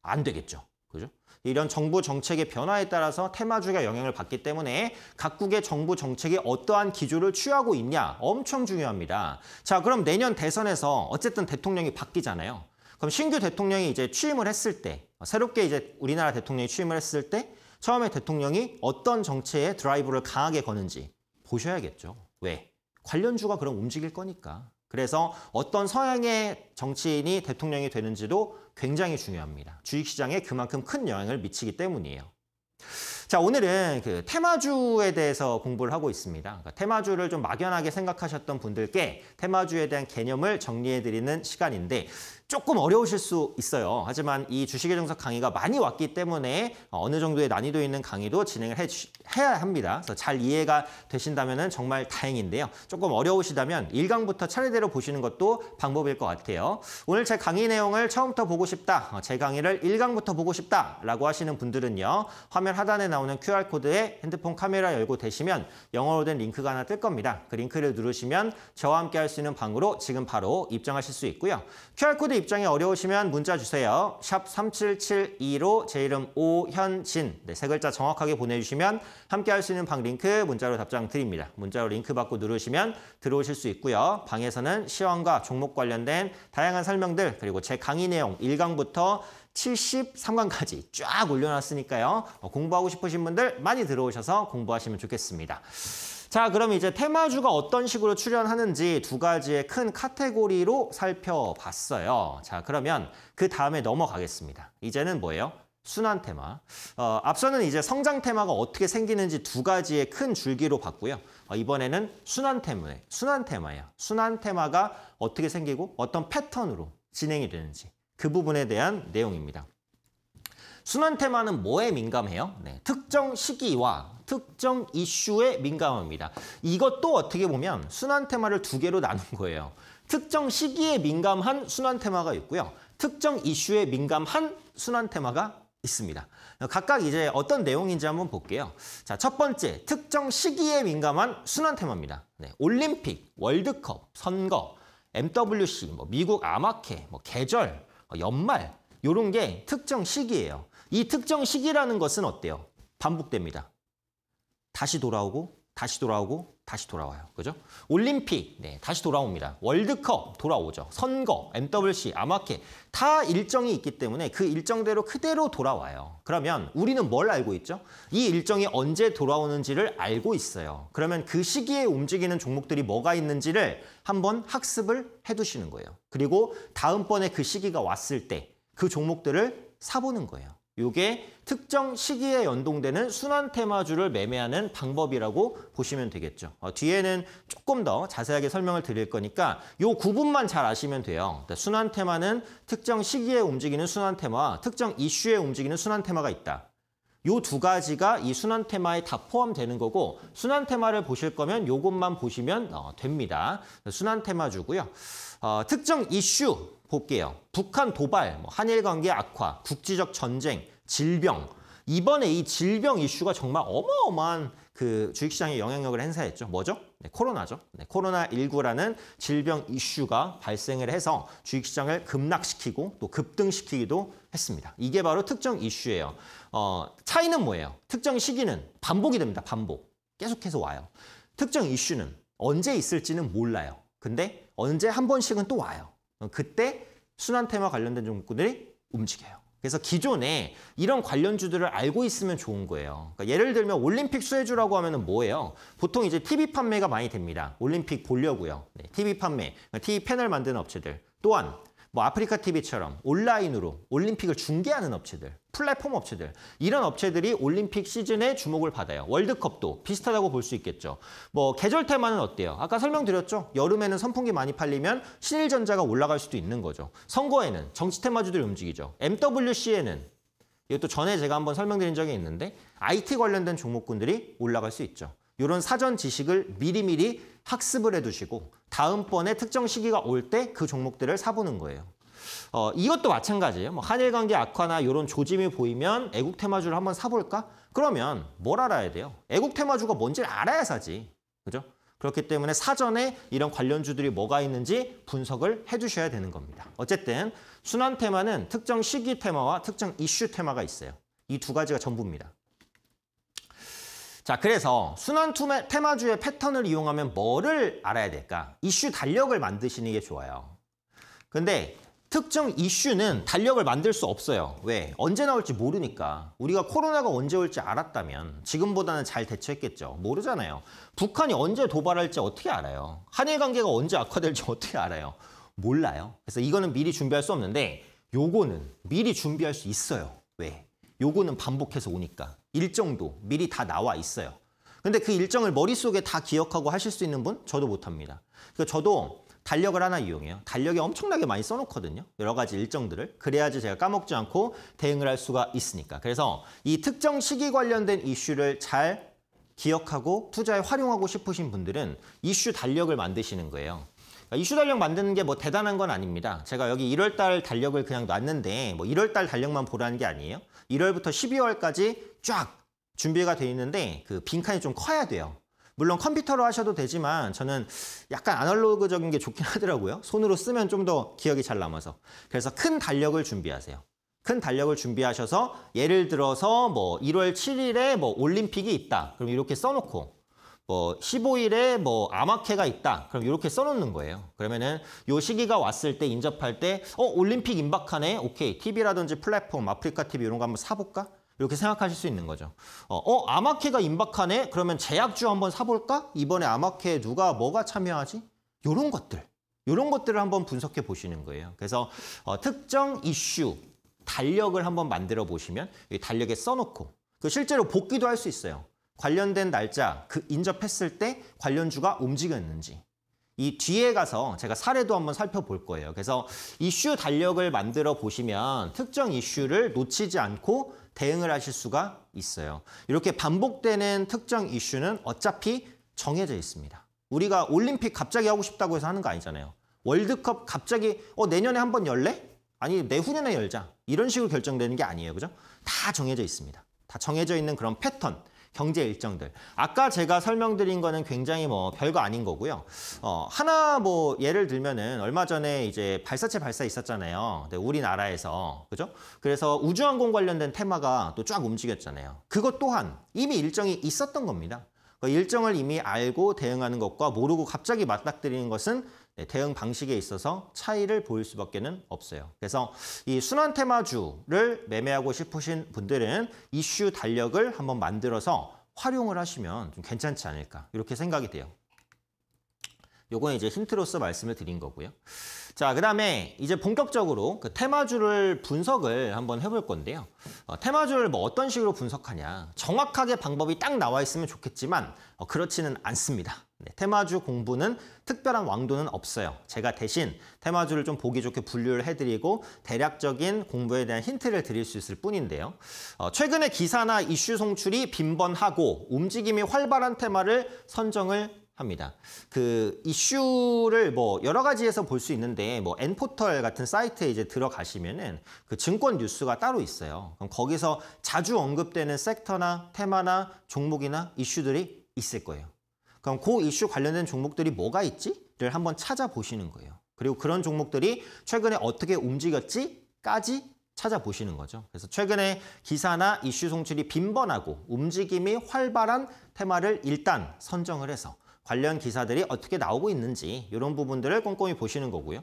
[SPEAKER 1] 안 되겠죠. 그죠? 이런 정부 정책의 변화에 따라서 테마주가 영향을 받기 때문에 각국의 정부 정책이 어떠한 기조를 취하고 있냐 엄청 중요합니다. 자, 그럼 내년 대선에서 어쨌든 대통령이 바뀌잖아요. 그럼 신규 대통령이 이제 취임을 했을 때 새롭게 이제 우리나라 대통령이 취임을 했을 때 처음에 대통령이 어떤 정책에 드라이브를 강하게 거는지 보셔야겠죠. 왜? 관련주가 그럼 움직일 거니까. 그래서 어떤 서양의 정치인이 대통령이 되는지도 굉장히 중요합니다. 주식시장에 그만큼 큰 영향을 미치기 때문이에요. 자 오늘은 그 테마주에 대해서 공부를 하고 있습니다. 그러니까 테마주를 좀 막연하게 생각하셨던 분들께 테마주에 대한 개념을 정리해드리는 시간인데 조금 어려우실 수 있어요. 하지만 이 주식의 정석 강의가 많이 왔기 때문에 어느 정도의 난이도 있는 강의도 진행을 해 해야 합니다. 그래서 잘 이해가 되신다면 정말 다행인데요. 조금 어려우시다면 일강부터 차례대로 보시는 것도 방법일 것 같아요. 오늘 제 강의 내용을 처음부터 보고 싶다, 어, 제 강의를 일강부터 보고 싶다라고 하시는 분들은요. 화면 하단에 나오는 QR코드에 핸드폰 카메라 열고 되시면 영어로 된 링크가 하나 뜰 겁니다. 그 링크를 누르시면 저와 함께 할 수 있는 방으로 지금 바로 입장하실 수 있고요. QR코드 입장이 어려우시면 문자 주세요. 샵 3772로 제 이름 오현진 네, 세 글자 정확하게 보내주시면 함께 할 수 있는 방 링크 문자로 답장 드립니다. 문자로 링크 받고 누르시면 들어오실 수 있고요. 방에서는 시험과 종목 관련된 다양한 설명들 그리고 제 강의 내용 1강부터 73강까지 쫙 올려놨으니까요. 어, 공부하고 싶으신 분들 많이 들어오셔서 공부하시면 좋겠습니다. 자, 그럼 이제 테마주가 어떤 식으로 출연하는지 두 가지의 큰 카테고리로 살펴봤어요. 자, 그러면 그 다음에 넘어가겠습니다. 이제는 뭐예요? 순환 테마. 어, 앞서는 이제 성장 테마가 어떻게 생기는지 두 가지의 큰 줄기로 봤고요. 어, 이번에는 순환 테마에 순환 테마예요. 순환 테마가 어떻게 생기고 어떤 패턴으로 진행이 되는지 그 부분에 대한 내용입니다. 순환 테마는 뭐에 민감해요? 네, 특정 시기와 특정 이슈에 민감합니다. 이것도 어떻게 보면 순환 테마를 두 개로 나눈 거예요. 특정 시기에 민감한 순환 테마가 있고요. 특정 이슈에 민감한 순환 테마가 있습니다. 각각 이제 어떤 내용인지 한번 볼게요. 자, 첫 번째, 특정 시기에 민감한 순환 테마입니다. 네, 올림픽, 월드컵, 선거, MWC, 뭐 미국 아마케, 뭐 계절, 뭐 연말 이런 게 특정 시기예요. 이 특정 시기라는 것은 어때요? 반복됩니다. 다시 돌아오고 다시 돌아오고 다시 돌아와요. 그죠? 올림픽 네, 다시 돌아옵니다. 월드컵 돌아오죠. 선거, MWC, 아마케 다 일정이 있기 때문에 그 일정대로 그대로 돌아와요. 그러면 우리는 뭘 알고 있죠? 이 일정이 언제 돌아오는지를 알고 있어요. 그러면 그 시기에 움직이는 종목들이 뭐가 있는지를 한번 학습을 해두시는 거예요. 그리고 다음번에 그 시기가 왔을 때 그 종목들을 사보는 거예요. 이게 특정 시기에 연동되는 순환 테마주를 매매하는 방법이라고 보시면 되겠죠. 어, 뒤에는 조금 더 자세하게 설명을 드릴 거니까 이 구분만 잘 아시면 돼요. 그러니까 순환 테마는 특정 시기에 움직이는 순환 테마와 특정 이슈에 움직이는 순환 테마가 있다. 이 두 가지가 이 순환 테마에 다 포함되는 거고 순환 테마를 보실 거면 이것만 보시면 어, 됩니다. 순환 테마주고요. 어, 특정 이슈 볼게요. 북한 도발, 뭐 한일 관계 악화, 국지적 전쟁, 질병. 이번에 이 질병 이슈가 정말 어마어마한 그 주식시장에 영향력을 행사했죠. 뭐죠? 네, 코로나죠. 네, 코로나19라는 질병 이슈가 발생을 해서 주식시장을 급락시키고 또 급등시키기도 했습니다. 이게 바로 특정 이슈예요. 어, 차이는 뭐예요? 특정 시기는 반복이 됩니다. 반복. 계속해서 와요. 특정 이슈는 언제 있을지는 몰라요. 근데 언제 한 번씩은 또 와요. 어, 그때 순환태와 관련된 종목들이 움직여요. 그래서 기존에 이런 관련주들을 알고 있으면 좋은 거예요. 그러니까 예를 들면 올림픽 수혜주라고 하면 뭐예요? 보통 이제 TV 판매가 많이 됩니다. 올림픽 보려고요. 네, TV 판매, TV 그러니까 패널 만드는 업체들. 또한 뭐 아프리카 TV처럼 온라인으로 올림픽을 중계하는 업체들, 플랫폼 업체들 이런 업체들이 올림픽 시즌에 주목을 받아요. 월드컵도 비슷하다고 볼 수 있겠죠. 뭐 계절 테마는 어때요? 아까 설명드렸죠. 여름에는 선풍기 많이 팔리면 신일전자가 올라갈 수도 있는 거죠. 선거에는 정치 테마주들 움직이죠. MWC에는 이것도 전에 제가 한번 설명드린 적이 있는데 IT 관련된 종목군들이 올라갈 수 있죠. 이런 사전 지식을 미리미리 학습을 해두시고 다음번에 특정 시기가 올 때 그 종목들을 사보는 거예요. 어, 이것도 마찬가지예요. 뭐 한일 관계 악화나 이런 조짐이 보이면 애국 테마주를 한번 사볼까? 그러면 뭘 알아야 돼요? 애국 테마주가 뭔지를 알아야 사지. 그죠? 그렇기 때문에 사전에 이런 관련주들이 뭐가 있는지 분석을 해주셔야 되는 겁니다. 어쨌든 순환 테마는 특정 시기 테마와 특정 이슈 테마가 있어요. 이 두 가지가 전부입니다. 자, 그래서 순환 테마주의 패턴을 이용하면 뭐를 알아야 될까? 이슈 달력을 만드시는 게 좋아요. 근데 특정 이슈는 달력을 만들 수 없어요. 왜? 언제 나올지 모르니까. 우리가 코로나가 언제 올지 알았다면 지금보다는 잘 대처했겠죠. 모르잖아요. 북한이 언제 도발할지 어떻게 알아요? 한일 관계가 언제 악화될지 어떻게 알아요? 몰라요. 그래서 이거는 미리 준비할 수 없는데 요거는 미리 준비할 수 있어요. 왜? 요거는 반복해서 오니까. 일정도 미리 다 나와 있어요. 근데 그 일정을 머릿속에 다 기억하고 하실 수 있는 분? 저도 못합니다. 그러니까 저도 달력을 하나 이용해요. 달력에 엄청나게 많이 써놓거든요. 여러 가지 일정들을. 그래야지 제가 까먹지 않고 대응을 할 수가 있으니까. 그래서 이 특정 시기 관련된 이슈를 잘 기억하고 투자에 활용하고 싶으신 분들은 이슈 달력을 만드시는 거예요. 그러니까 이슈 달력 만드는 게 뭐 대단한 건 아닙니다. 제가 여기 1월달 달력을 그냥 놨는데 뭐 1월달 달력만 보라는 게 아니에요. 1월부터 12월까지 쫙 준비가 돼 있는데 그 빈칸이 좀 커야 돼요. 물론 컴퓨터로 하셔도 되지만 저는 약간 아날로그적인 게 좋긴 하더라고요. 손으로 쓰면 좀 더 기억이 잘 남아서. 그래서 큰 달력을 준비하세요. 큰 달력을 준비하셔서 예를 들어서 뭐 1월 7일에 뭐 올림픽이 있다. 그럼 이렇게 써놓고 뭐 15일에 뭐 아마케가 있다. 그럼 이렇게 써놓는 거예요. 그러면은 요 시기가 왔을 때 인접할 때 어 올림픽 임박하네. 오케이. TV라든지 플랫폼 아프리카 TV 이런 거 한번 사볼까? 이렇게 생각하실 수 있는 거죠. 어, 어 아마케가 임박하네? 그러면 제약주 한번 사볼까? 이번에 아마케 누가 뭐가 참여하지? 이런 것들. 이런 것들을 한번 분석해 보시는 거예요. 그래서 어, 특정 이슈, 달력을 한번 만들어 보시면 이 달력에 써놓고 그 실제로 복귀도할 수 있어요. 관련된 날짜 그 인접했을 때 관련주가 움직였는지 이 뒤에 가서 제가 사례도 한번 살펴볼 거예요. 그래서 이슈 달력을 만들어 보시면 특정 이슈를 놓치지 않고 대응을 하실 수가 있어요. 이렇게 반복되는 특정 이슈는 어차피 정해져 있습니다. 우리가 올림픽 갑자기 하고 싶다고 해서 하는 거 아니잖아요. 월드컵 갑자기 어 내년에 한번 열래? 아니 내후년에 열자. 이런 식으로 결정되는 게 아니에요. 그죠? 다 정해져 있습니다. 다 정해져 있는 그런 패턴. 경제 일정들. 아까 제가 설명드린 거는 굉장히 뭐 별거 아닌 거고요. 어, 하나 뭐 예를 들면은 얼마 전에 이제 발사체 발사 있었잖아요. 네, 우리나라에서. 그죠? 그래서 우주항공 관련된 테마가 또 쫙 움직였잖아요. 그것 또한 이미 일정이 있었던 겁니다. 그 일정을 이미 알고 대응하는 것과 모르고 갑자기 맞닥뜨리는 것은 예, 대응 방식에 있어서 차이를 보일 수밖에 없어요. 그래서 이 순환 테마주를 매매하고 싶으신 분들은 이슈 달력을 한번 만들어서 활용을 하시면 좀 괜찮지 않을까 이렇게 생각이 돼요. 요건 이제 힌트로서 말씀을 드린 거고요. 자, 그 다음에 이제 본격적으로 그 테마주를 분석을 한번 해볼 건데요. 어, 테마주를 뭐 어떤 식으로 분석하냐. 정확하게 방법이 딱 나와 있으면 좋겠지만 어, 그렇지는 않습니다. 네, 테마주 공부는 특별한 왕도는 없어요. 제가 대신 테마주를 좀 보기 좋게 분류를 해드리고 대략적인 공부에 대한 힌트를 드릴 수 있을 뿐인데요. 어, 최근에 기사나 이슈 송출이 빈번하고 움직임이 활발한 테마를 선정을 합니다. 그 이슈를 뭐 여러 가지에서 볼 수 있는데 뭐 엔포털 같은 사이트에 이제 들어가시면은 그 증권 뉴스가 따로 있어요. 그럼 거기서 자주 언급되는 섹터나 테마나 종목이나 이슈들이 있을 거예요. 그럼 그 이슈 관련된 종목들이 뭐가 있지를 한번 찾아보시는 거예요. 그리고 그런 종목들이 최근에 어떻게 움직였지까지 찾아보시는 거죠. 그래서 최근에 기사나 이슈 송출이 빈번하고 움직임이 활발한 테마를 일단 선정을 해서 관련 기사들이 어떻게 나오고 있는지 이런 부분들을 꼼꼼히 보시는 거고요.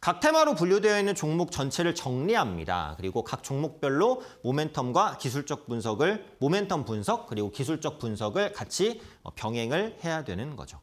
[SPEAKER 1] 각 테마로 분류되어 있는 종목 전체를 정리합니다. 그리고 각 종목별로 모멘텀과 기술적 분석을 모멘텀 분석 그리고 기술적 분석을 같이 어, 병행을 해야 되는 거죠.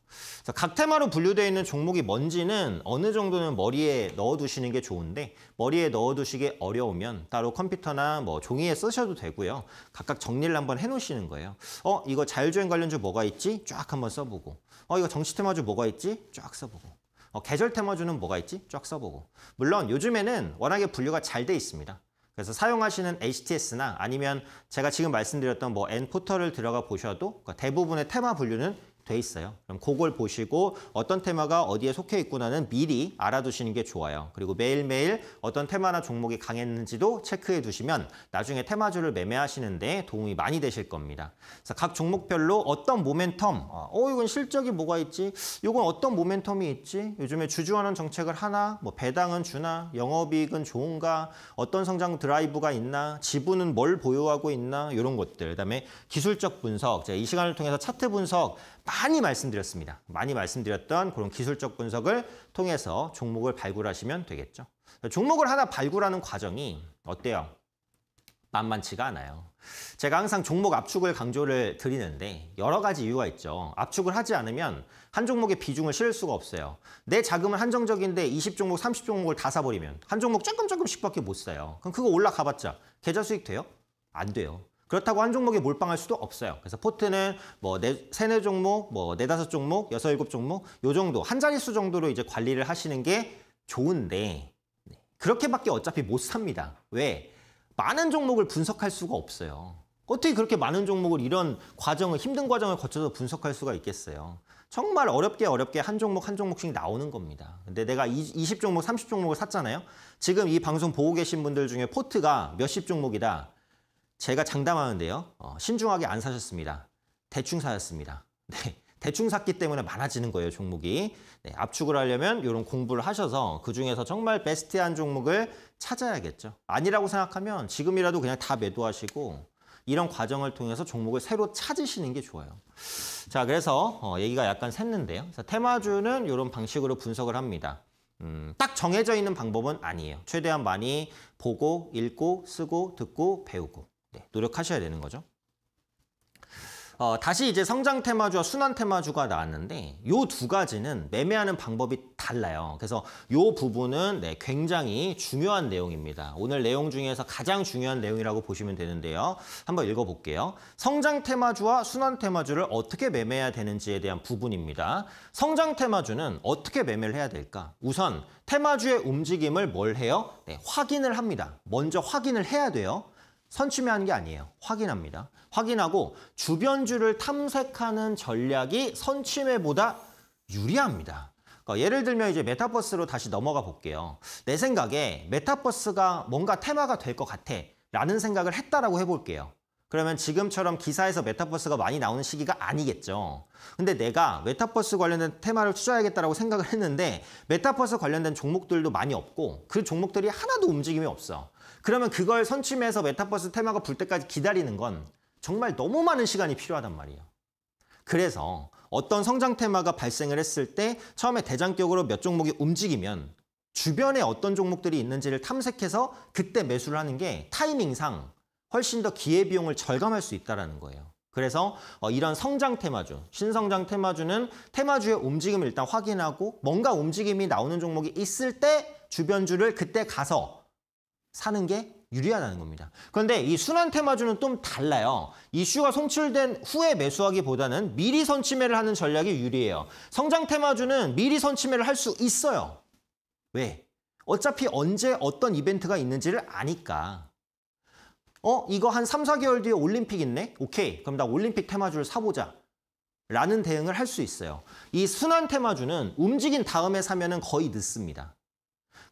[SPEAKER 1] 각 테마로 분류되어 있는 종목이 뭔지는 어느 정도는 머리에 넣어두시는 게 좋은데 머리에 넣어두시기 어려우면 따로 컴퓨터나 뭐 종이에 쓰셔도 되고요. 각각 정리를 한번 해놓으시는 거예요. 어 이거 자율주행 관련주 뭐가 있지? 쫙 한번 써보고 어 이거 정치 테마주 뭐가 있지? 쫙 써보고 어, 계절 테마주는 뭐가 있지? 쫙 써보고 물론 요즘에는 워낙에 분류가 잘 돼 있습니다. 그래서 사용하시는 HTS나 아니면 제가 지금 말씀드렸던 뭐 N 포터를 들어가 보셔도 그러니까 대부분의 테마 분류는 돼 있어요. 그럼 그걸 보시고 어떤 테마가 어디에 속해 있구나는 미리 알아두시는 게 좋아요. 그리고 매일매일 어떤 테마나 종목이 강했는지도 체크해 두시면 나중에 테마주를 매매하시는데 도움이 많이 되실 겁니다. 그래서 각 종목별로 어떤 모멘텀, 어, 어 이건 실적이 뭐가 있지? 이건 어떤 모멘텀이 있지? 요즘에 주주하는 정책을 하나? 뭐 배당은 주나? 영업이익은 좋은가? 어떤 성장 드라이브가 있나? 지분은 뭘 보유하고 있나? 이런 것들. 그다음에 기술적 분석. 제가 이 시간을 통해서 차트 분석 많이 말씀드렸습니다. 많이 말씀드렸던 그런 기술적 분석을 통해서 종목을 발굴하시면 되겠죠. 종목을 하나 발굴하는 과정이 어때요? 만만치가 않아요. 제가 항상 종목 압축을 강조를 드리는데 여러 가지 이유가 있죠. 압축을 하지 않으면 한 종목의 비중을 실을 수가 없어요. 내 자금은 한정적인데 20종목, 30종목을 다 사버리면 한 종목 조금 조금씩밖에 못 사요. 그럼 그거 올라가봤자 계좌 수익 돼요? 안 돼요. 그렇다고 한 종목에 몰빵할 수도 없어요. 그래서 포트는 뭐 네, 세네 종목, 뭐 네다섯 종목, 여섯 일곱 종목 요 정도 한 자릿수 정도로 이제 관리를 하시는 게 좋은데 네, 그렇게밖에 어차피 못 삽니다. 왜? 많은 종목을 분석할 수가 없어요. 어떻게 그렇게 많은 종목을 이런 과정을 힘든 과정을 거쳐서 분석할 수가 있겠어요. 정말 어렵게 어렵게 한 종목 한 종목씩 나오는 겁니다. 근데 내가 20종목, 30종목을 샀잖아요. 지금 이 방송 보고 계신 분들 중에 포트가 몇십 종목이다. 제가 장담하는데요. 어, 신중하게 안 사셨습니다. 대충 사셨습니다. [LAUGHS] 네. 대충 샀기 때문에 많아지는 거예요, 종목이. 네, 압축을 하려면 이런 공부를 하셔서 그중에서 정말 베스트한 종목을 찾아야겠죠. 아니라고 생각하면 지금이라도 그냥 다 매도하시고 이런 과정을 통해서 종목을 새로 찾으시는 게 좋아요. 자, 그래서 어, 얘기가 약간 샜는데요. 그래서 테마주는 이런 방식으로 분석을 합니다. 음, 딱 정해져 있는 방법은 아니에요. 최대한 많이 보고, 읽고, 쓰고, 듣고, 배우고. 네, 노력하셔야 되는 거죠. 어, 다시 이제 성장 테마주와 순환 테마주가 나왔는데 요 두 가지는 매매하는 방법이 달라요. 그래서 요 부분은 네, 굉장히 중요한 내용입니다. 오늘 내용 중에서 가장 중요한 내용이라고 보시면 되는데요. 한번 읽어볼게요. 성장 테마주와 순환 테마주를 어떻게 매매해야 되는지에 대한 부분입니다. 성장 테마주는 어떻게 매매를 해야 될까? 우선 테마주의 움직임을 뭘 해요? 네, 확인을 합니다. 먼저 확인을 해야 돼요. 선취매하는 게 아니에요. 확인합니다. 확인하고 주변주를 탐색하는 전략이 선취매보다 유리합니다. 그러니까 예를 들면 이제 메타버스로 다시 넘어가 볼게요. 내 생각에 메타버스가 뭔가 테마가 될 것 같아 라는 생각을 했다라고 해볼게요. 그러면 지금처럼 기사에서 메타버스가 많이 나오는 시기가 아니겠죠. 근데 내가 메타버스 관련된 테마를 투자해야겠다라고 생각을 했는데 메타버스 관련된 종목들도 많이 없고 그 종목들이 하나도 움직임이 없어. 그러면 그걸 선침해서 메타버스 테마가 불 때까지 기다리는 건 정말 너무 많은 시간이 필요하단 말이에요. 그래서 어떤 성장 테마가 발생을 했을 때 처음에 대장격으로 몇 종목이 움직이면 주변에 어떤 종목들이 있는지를 탐색해서 그때 매수를 하는 게 타이밍상 훨씬 더 기회비용을 절감할 수 있다는 라 거예요. 그래서 어, 이런 성장 테마주, 신성장 테마주는 테마주의 움직임을 일단 확인하고 뭔가 움직임이 나오는 종목이 있을 때 주변주를 그때 가서 사는 게 유리하다는 겁니다. 그런데 이 순환 테마주는 좀 달라요. 이슈가 송출된 후에 매수하기보다는 미리 선침해를 하는 전략이 유리해요. 성장 테마주는 미리 선침해를 할 수 있어요. 왜? 어차피 언제 어떤 이벤트가 있는지를 아니까. 어? 이거 한 3, 4개월 뒤에 올림픽 있네? 오케이. 그럼 나 올림픽 테마주를 사보자. 라는 대응을 할 수 있어요. 이 순환 테마주는 움직인 다음에 사면 은 거의 늦습니다.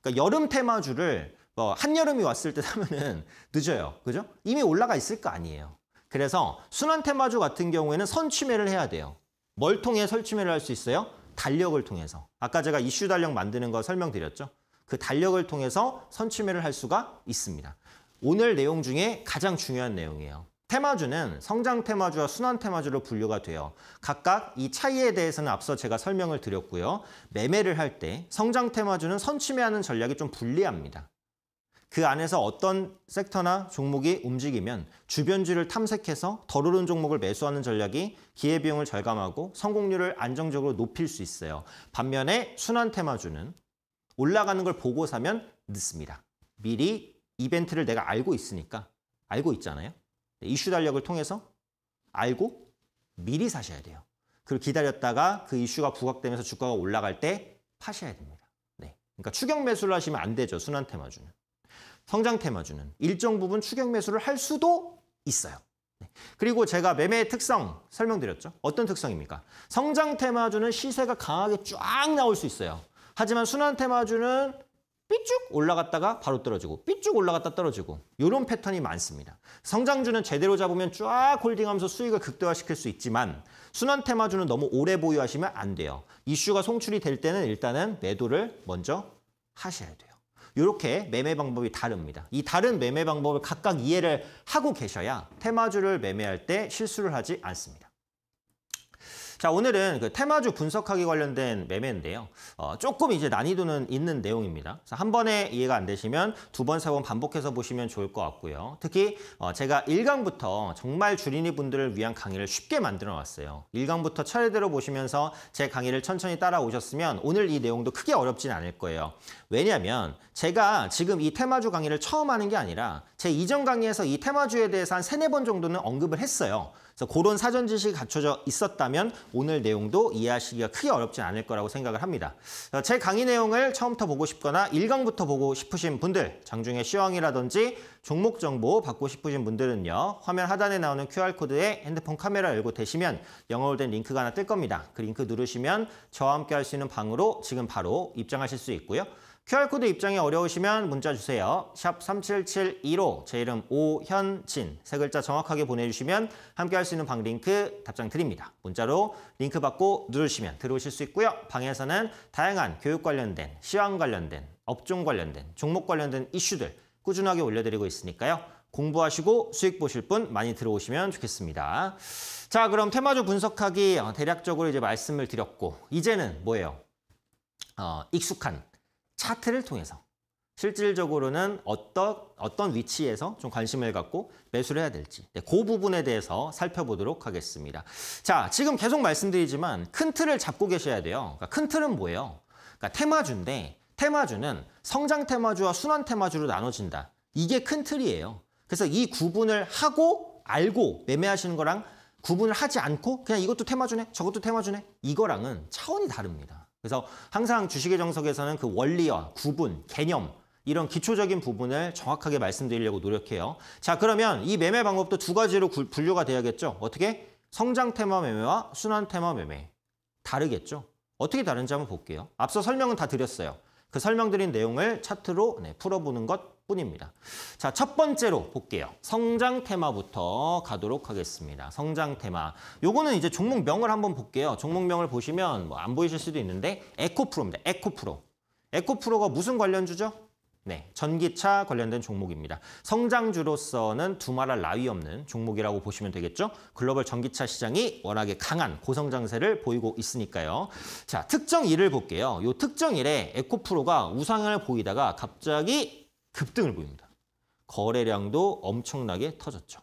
[SPEAKER 1] 그러니까 여름 테마주를 뭐 한여름이 왔을 때 사면은 [LAUGHS] 늦어요. 그죠? 이미 올라가 있을 거 아니에요. 그래서 순환 테마주 같은 경우에는 선취매를 해야 돼요. 뭘 통해 설치매를 할 수 있어요? 달력을 통해서. 아까 제가 이슈 달력 만드는 거 설명드렸죠? 그 달력을 통해서 선취매를 할 수가 있습니다. 오늘 내용 중에 가장 중요한 내용이에요. 테마주는 성장 테마주와 순환 테마주로 분류가 돼요. 각각 이 차이에 대해서는 앞서 제가 설명을 드렸고요. 매매를 할 때 성장 테마주는 선침해하는 전략이 좀 불리합니다. 그 안에서 어떤 섹터나 종목이 움직이면 주변주를 탐색해서 덜 오른 종목을 매수하는 전략이 기회비용을 절감하고 성공률을 안정적으로 높일 수 있어요. 반면에 순환 테마주는 올라가는 걸 보고 사면 늦습니다. 미리 이벤트를 내가 알고 있으니까 알고 있잖아요. 네, 이슈 달력을 통해서 알고 미리 사셔야 돼요. 그걸 기다렸다가 그 이슈가 부각되면서 주가가 올라갈 때 파셔야 됩니다. 네. 그러니까 추격 매수를 하시면 안 되죠. 순환 테마주는. 성장 테마 주는 일정 부분 추격 매수를 할 수도 있어요. 네. 그리고 제가 매매의 특성 설명드렸죠. 어떤 특성입니까? 성장 테마주는 시세가 강하게 쫙 나올 수 있어요. 하지만 순환 테마주는 삐쭉 올라갔다가 바로 떨어지고 삐쭉 올라갔다 떨어지고 이런 패턴이 많습니다. 성장주는 제대로 잡으면 쫙 홀딩하면서 수익을 극대화시킬 수 있지만 순환 테마주는 너무 오래 보유하시면 안 돼요. 이슈가 송출이 될 때는 일단은 매도를 먼저 하셔야 돼요. 이렇게 매매 방법이 다릅니다. 이 다른 매매 방법을 각각 이해를 하고 계셔야 테마주를 매매할 때 실수를 하지 않습니다. 자, 오늘은 그 테마주 분석하기 관련된 매매인데요. 어, 조금 이제 난이도는 있는 내용입니다. 한 번에 이해가 안 되시면 두 번, 세 번 반복해서 보시면 좋을 것 같고요. 특히 어, 제가 1강부터 정말 주린이 분들을 위한 강의를 쉽게 만들어 놨어요. 1강부터 차례대로 보시면서 제 강의를 천천히 따라오셨으면 오늘 이 내용도 크게 어렵진 않을 거예요. 왜냐하면 제가 지금 이 테마주 강의를 처음 하는 게 아니라 제 이전 강의에서 이 테마주에 대해서 한 세네 번 정도는 언급을 했어요. 그래서 그런 사전 지식이 갖춰져 있었다면 오늘 내용도 이해하시기가 크게 어렵진 않을 거라고 생각을 합니다. 제 강의 내용을 처음부터 보고 싶거나 일강부터 보고 싶으신 분들, 장중에 시황이라든지 종목 정보 받고 싶으신 분들은요. 화면 하단에 나오는 QR코드에 핸드폰 카메라 열고 대시면 영어로 된 링크가 하나 뜰 겁니다. 그 링크 누르시면 저와 함께 할 수 있는 방으로 지금 바로 입장하실 수 있고요. QR코드 입장이 어려우시면 문자 주세요. 샵 3772로 제 이름 오현진 세 글자 정확하게 보내주시면 함께 할 수 있는 방 링크 답장 드립니다. 문자로 링크 받고 누르시면 들어오실 수 있고요. 방에서는 다양한 교육 관련된, 시황 관련된, 업종 관련된, 종목 관련된 이슈들 꾸준하게 올려드리고 있으니까요. 공부하시고 수익 보실 분 많이 들어오시면 좋겠습니다. 자, 그럼 테마주 분석하기 어, 대략적으로 이제 말씀을 드렸고 이제는 뭐예요? 어, 익숙한 차트를 통해서 실질적으로는 어떤, 어떤 위치에서 좀 관심을 갖고 매수를 해야 될지 네, 그 부분에 대해서 살펴보도록 하겠습니다. 자, 지금 계속 말씀드리지만 큰 틀을 잡고 계셔야 돼요. 그러니까 큰 틀은 뭐예요? 그러니까 테마주인데 테마주는 성장 테마주와 순환 테마주로 나눠진다. 이게 큰 틀이에요. 그래서 이 구분을 하고 알고 매매하시는 거랑 구분을 하지 않고 그냥 이것도 테마주네 저것도 테마주네 이거랑은 차원이 다릅니다. 그래서 항상 주식의 정석에서는 그 원리와 구분, 개념 이런 기초적인 부분을 정확하게 말씀드리려고 노력해요. 자 그러면 이 매매 방법도 두 가지로 구, 분류가 돼야겠죠. 어떻게? 성장 테마 매매와 순환 테마 매매. 다르겠죠. 어떻게 다른지 한번 볼게요. 앞서 설명은 다 드렸어요. 그 설명드린 내용을 차트로 네, 풀어보는 것 뿐입니다. 자, 첫 번째로 볼게요. 성장 테마부터 가도록 하겠습니다. 성장 테마. 요거는 이제 종목명을 한번 볼게요. 종목명을 보시면 뭐안 보이실 수도 있는데 에코프로입니다. 에코프로. 에코프로가 무슨 관련주죠? 네, 전기차 관련된 종목입니다. 성장주로서는 두말할 나위 없는 종목이라고 보시면 되겠죠. 글로벌 전기차 시장이 워낙에 강한 고성장세를 보이고 있으니까요. 자, 특정 일을 볼게요. 이 특정 일에 에코프로가 우상향을 보이다가 갑자기 급등을 보입니다. 거래량도 엄청나게 터졌죠.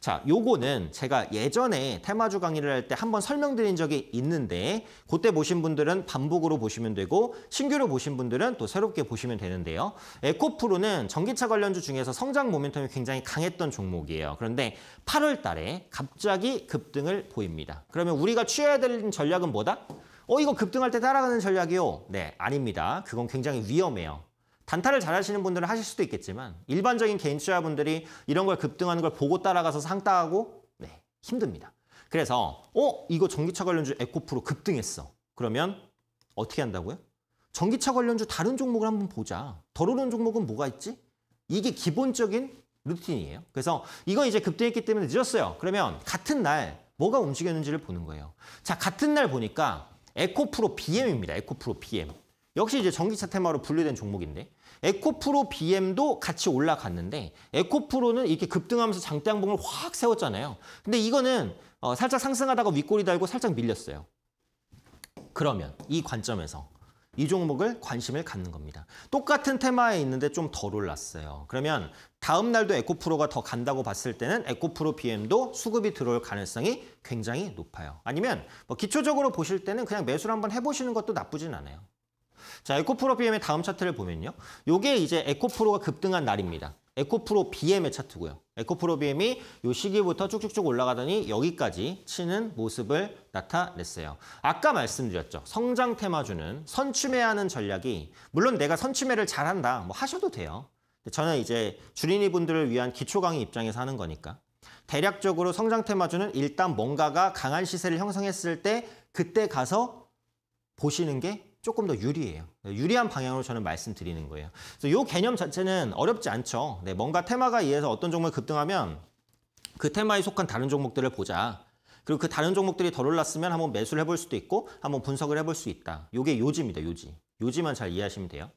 [SPEAKER 1] 자, 요거는 제가 예전에 테마주 강의를 할 때 한번 설명드린 적이 있는데 그때 보신 분들은 반복으로 보시면 되고 신규로 보신 분들은 또 새롭게 보시면 되는데요. 에코프로는 전기차 관련주 중에서 성장 모멘텀이 굉장히 강했던 종목이에요. 그런데 8월 달에 갑자기 급등을 보입니다. 그러면 우리가 취해야 될 전략은 뭐다? 어, 이거 급등할 때 따라가는 전략이요? 네, 아닙니다. 그건 굉장히 위험해요. 단타를 잘하시는 분들은 하실 수도 있겠지만 일반적인 개인 투자분들이 이런 걸 급등하는 걸 보고 따라가서 상따하고 네, 힘듭니다. 그래서 어 이거 전기차 관련주 에코프로 급등했어. 그러면 어떻게 한다고요? 전기차 관련주 다른 종목을 한번 보자. 더러운 종목은 뭐가 있지? 이게 기본적인 루틴이에요. 그래서 이거 이제 급등했기 때문에 늦었어요. 그러면 같은 날 뭐가 움직였는지를 보는 거예요. 자 같은 날 보니까 에코프로 BM입니다. 에코프로 BM. 역시 이제 전기차 테마로 분류된 종목인데 에코프로 BM도 같이 올라갔는데 에코프로는 이렇게 급등하면서 장대양봉을 확 세웠잖아요. 근데 이거는 어, 살짝 상승하다가 윗골이 달고 살짝 밀렸어요. 그러면 이 관점에서 이 종목을 관심을 갖는 겁니다. 똑같은 테마에 있는데 좀 덜 올랐어요. 그러면 다음 날도 에코프로가 더 간다고 봤을 때는 에코프로 BM도 수급이 들어올 가능성이 굉장히 높아요. 아니면 뭐 기초적으로 보실 때는 그냥 매수를 한번 해보시는 것도 나쁘진 않아요. 자, 에코프로 BM의 다음 차트를 보면요. 요게 이제 에코프로가 급등한 날입니다. 에코프로 BM의 차트고요. 에코프로 BM이 요 시기부터 쭉쭉쭉 올라가더니 여기까지 치는 모습을 나타냈어요. 아까 말씀드렸죠. 성장 테마주는 선취매하는 전략이 물론 내가 선취매를 잘한다 뭐 하셔도 돼요. 저는 이제 주린이 분들을 위한 기초 강의 입장에서 하는 거니까 대략적으로 성장 테마주는 일단 뭔가가 강한 시세를 형성했을 때 그때 가서 보시는 게 조금 더 유리해요. 네, 유리한 방향으로 저는 말씀드리는 거예요. 그래서 요 개념 자체는 어렵지 않죠. 네, 뭔가 테마가 이해서 어떤 종목이 급등하면 그 테마에 속한 다른 종목들을 보자. 그리고 그 다른 종목들이 덜 올랐으면 한번 매수를 해볼 수도 있고 한번 분석을 해 볼 수 있다. 요게 요지입니다. 요지. 요지만 잘 이해하시면 돼요.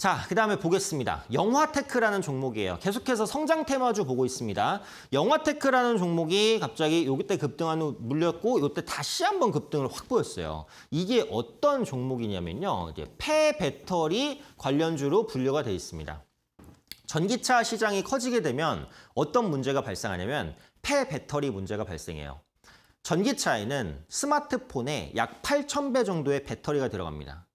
[SPEAKER 1] 자, 그 다음에 보겠습니다. 영화테크라는 종목이에요. 계속해서 성장 테마주 보고 있습니다. 영화테크라는 종목이 갑자기 요때 급등한 후 물렸고 요때 다시 한번 급등을 확 보였어요. 이게 어떤 종목이냐면요. 이제 폐배터리 관련주로 분류가 돼 있습니다. 전기차 시장이 커지게 되면 어떤 문제가 발생하냐면 폐배터리 문제가 발생해요. 전기차에는 스마트폰에 약 8,000배 정도의 배터리가 들어갑니다.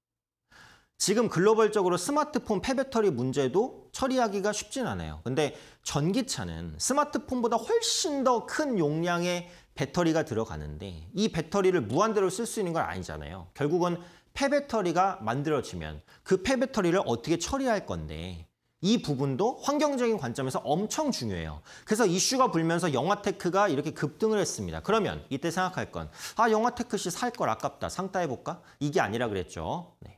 [SPEAKER 1] 지금 글로벌적으로 스마트폰 폐배터리 문제도 처리하기가 쉽진 않아요. 근데 전기차는 스마트폰보다 훨씬 더 큰 용량의 배터리가 들어가는데 이 배터리를 무한대로 쓸 수 있는 건 아니잖아요. 결국은 폐배터리가 만들어지면 그 폐배터리를 어떻게 처리할 건데 이 부분도 환경적인 관점에서 엄청 중요해요. 그래서 이슈가 불면서 영화테크가 이렇게 급등을 했습니다. 그러면 이때 생각할 건아 영화테크 씨 살 걸 아깝다 상따해볼까? 이게 아니라 그랬죠. 네.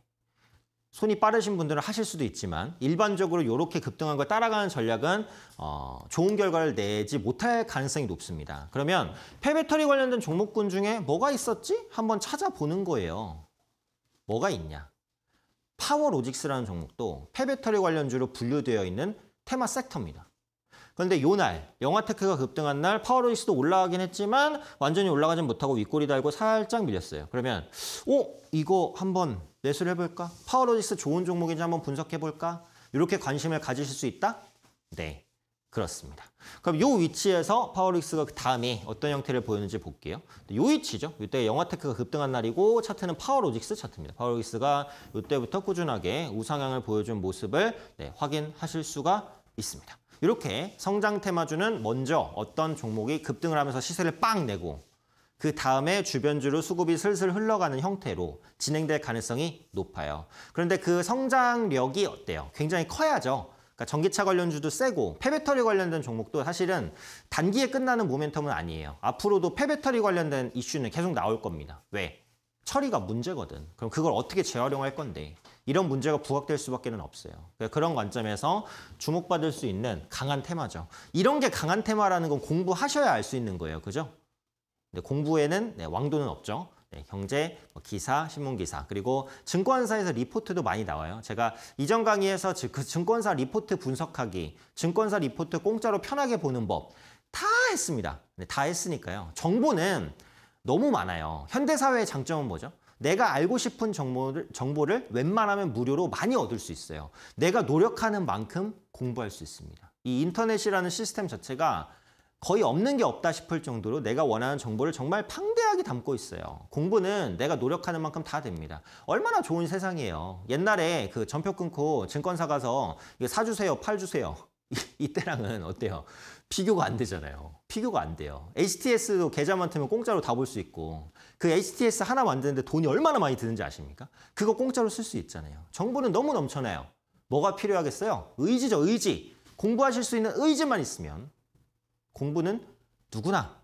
[SPEAKER 1] 손이 빠르신 분들은 하실 수도 있지만 일반적으로 이렇게 급등한 걸 따라가는 전략은 어, 좋은 결과를 내지 못할 가능성이 높습니다. 그러면 폐배터리 관련된 종목군 중에 뭐가 있었지? 한번 찾아보는 거예요. 뭐가 있냐? 파워로직스라는 종목도 폐배터리 관련주로 분류되어 있는 테마 섹터입니다. 그런데 요 날 영화테크가 급등한 날파워로직스도 올라가긴 했지만 완전히 올라가진 못하고 윗꼬리 달고 살짝 밀렸어요. 그러면 오 어? 이거 한번 매수를 해볼까? 파워로직스 좋은 종목인지 한번 분석해볼까? 이렇게 관심을 가지실 수 있다? 네. 그렇습니다. 그럼 이 위치에서 파워로직스가그 다음에 어떤 형태를 보였는지 볼게요. 이 위치죠. 이때 영화테크가 급등한 날이고 차트는 파워로직스 차트입니다. 파워로직스가 이때부터 꾸준하게 우상향을 보여준 모습을 네, 확인하실 수가 있습니다. 이렇게 성장 테마주는 먼저 어떤 종목이 급등을 하면서 시세를 빵 내고 그 다음에 주변주로 수급이 슬슬 흘러가는 형태로 진행될 가능성이 높아요. 그런데 그 성장력이 어때요? 굉장히 커야죠. 그러니까 전기차 관련주도 세고 폐배터리 관련된 종목도 사실은 단기에 끝나는 모멘텀은 아니에요. 앞으로도 폐배터리 관련된 이슈는 계속 나올 겁니다. 왜? 처리가 문제거든. 그럼 그걸 어떻게 재활용할 건데 이런 문제가 부각될 수밖에 는 없어요. 그러니까 그런 관점에서 주목받을 수 있는 강한 테마죠. 이런 게 강한 테마라는 건 공부하셔야 알 수 있는 거예요. 그죠? 근데 공부에는 네, 왕도는 없죠. 네, 경제, 뭐 기사, 신문기사 그리고 증권사에서 리포트도 많이 나와요. 제가 이전 강의에서 그 증권사 리포트 분석하기, 증권사 리포트 공짜로 편하게 보는 법 다 했습니다. 네, 다 했으니까요. 정보는 너무 많아요. 현대사회의 장점은 뭐죠? 내가 알고 싶은 정보를, 정보를 웬만하면 무료로 많이 얻을 수 있어요. 내가 노력하는 만큼 공부할 수 있습니다. 이 인터넷이라는 시스템 자체가 거의 없는 게 없다 싶을 정도로 내가 원하는 정보를 정말 방대하게 담고 있어요. 공부는 내가 노력하는 만큼 다 됩니다. 얼마나 좋은 세상이에요. 옛날에 그 전표 끊고 증권사 가서 이거 사주세요, 팔주세요. 이때랑은 어때요? 비교가 안 되잖아요. 비교가 안 돼요. HTS도 계좌만 틀면 공짜로 다 볼 수 있고 그 HTS 하나 만드는데 돈이 얼마나 많이 드는지 아십니까? 그거 공짜로 쓸 수 있잖아요. 정보는 너무 넘쳐나요. 뭐가 필요하겠어요? 의지죠, 의지. 공부하실 수 있는 의지만 있으면 공부는 누구나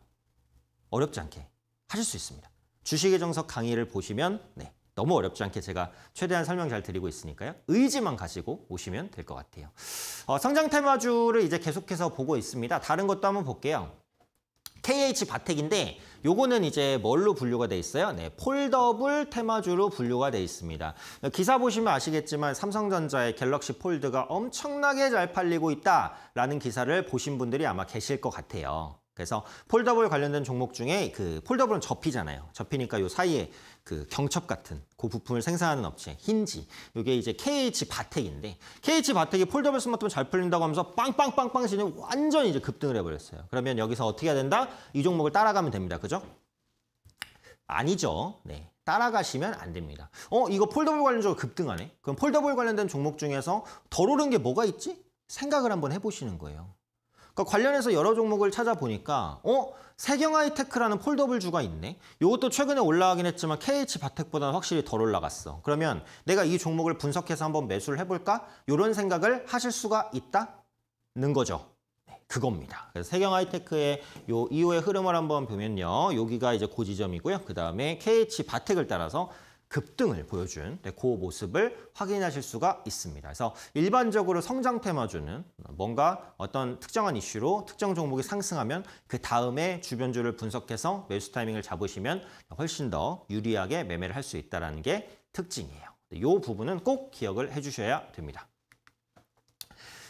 [SPEAKER 1] 어렵지 않게 하실 수 있습니다. 주식의 정석 강의를 보시면 네, 너무 어렵지 않게 제가 최대한 설명 잘 드리고 있으니까요. 의지만 가지고 오시면 될 것 같아요. 어, 성장 테마주를 이제 계속해서 보고 있습니다. 다른 것도 한번 볼게요. KH 바텍인데 요거는 이제 뭘로 분류가 돼 있어요? 네, 폴더블 테마주로 분류가 돼 있습니다. 기사 보시면 아시겠지만 삼성전자의 갤럭시 폴드가 엄청나게 잘 팔리고 있다라는 기사를 보신 분들이 아마 계실 것 같아요. 그래서 폴더블 관련된 종목 중에 그 폴더블은 접히잖아요. 접히니까 요 사이에 그 경첩 같은 그 부품을 생산하는 업체 힌지 이게 이제 KH 바텍인데 KH 바텍이 폴더블 스마트폰 잘 풀린다고 하면서 빵빵빵빵 지는 완전히 이제 급등을 해버렸어요. 그러면 여기서 어떻게 해야 된다? 이 종목을 따라가면 됩니다. 그죠? 아니죠. 네. 따라가시면 안 됩니다. 어, 이거 폴더블 관련적으로 급등하네? 그럼 폴더블 관련된 종목 중에서 덜 오른 게 뭐가 있지? 생각을 한번 해보시는 거예요. 그러니까 관련해서 여러 종목을 찾아보니까 어? 세경아이테크라는 폴더블주가 있네. 이것도 최근에 올라가긴 했지만 KH바텍보다는 확실히 덜 올라갔어. 그러면 내가 이 종목을 분석해서 한번 매수를 해볼까? 이런 생각을 하실 수가 있다는 거죠. 네, 그겁니다. 그래서 세경 아이테크의요 이후의 흐름을 한번 보면요. 여기가 이제 고지점이고요. 그 다음에 KH 바텍을 따라서 급등을 보여준 네, 그 모습을 확인하실 수가 있습니다. 그래서 일반적으로 성장 테마주는 뭔가 어떤 특정한 이슈로 특정 종목이 상승하면 그 다음에 주변주를 분석해서 매수 타이밍을 잡으시면 훨씬 더 유리하게 매매를 할 수 있다는 게 특징이에요. 이 네, 부분은 꼭 기억을 해주셔야 됩니다.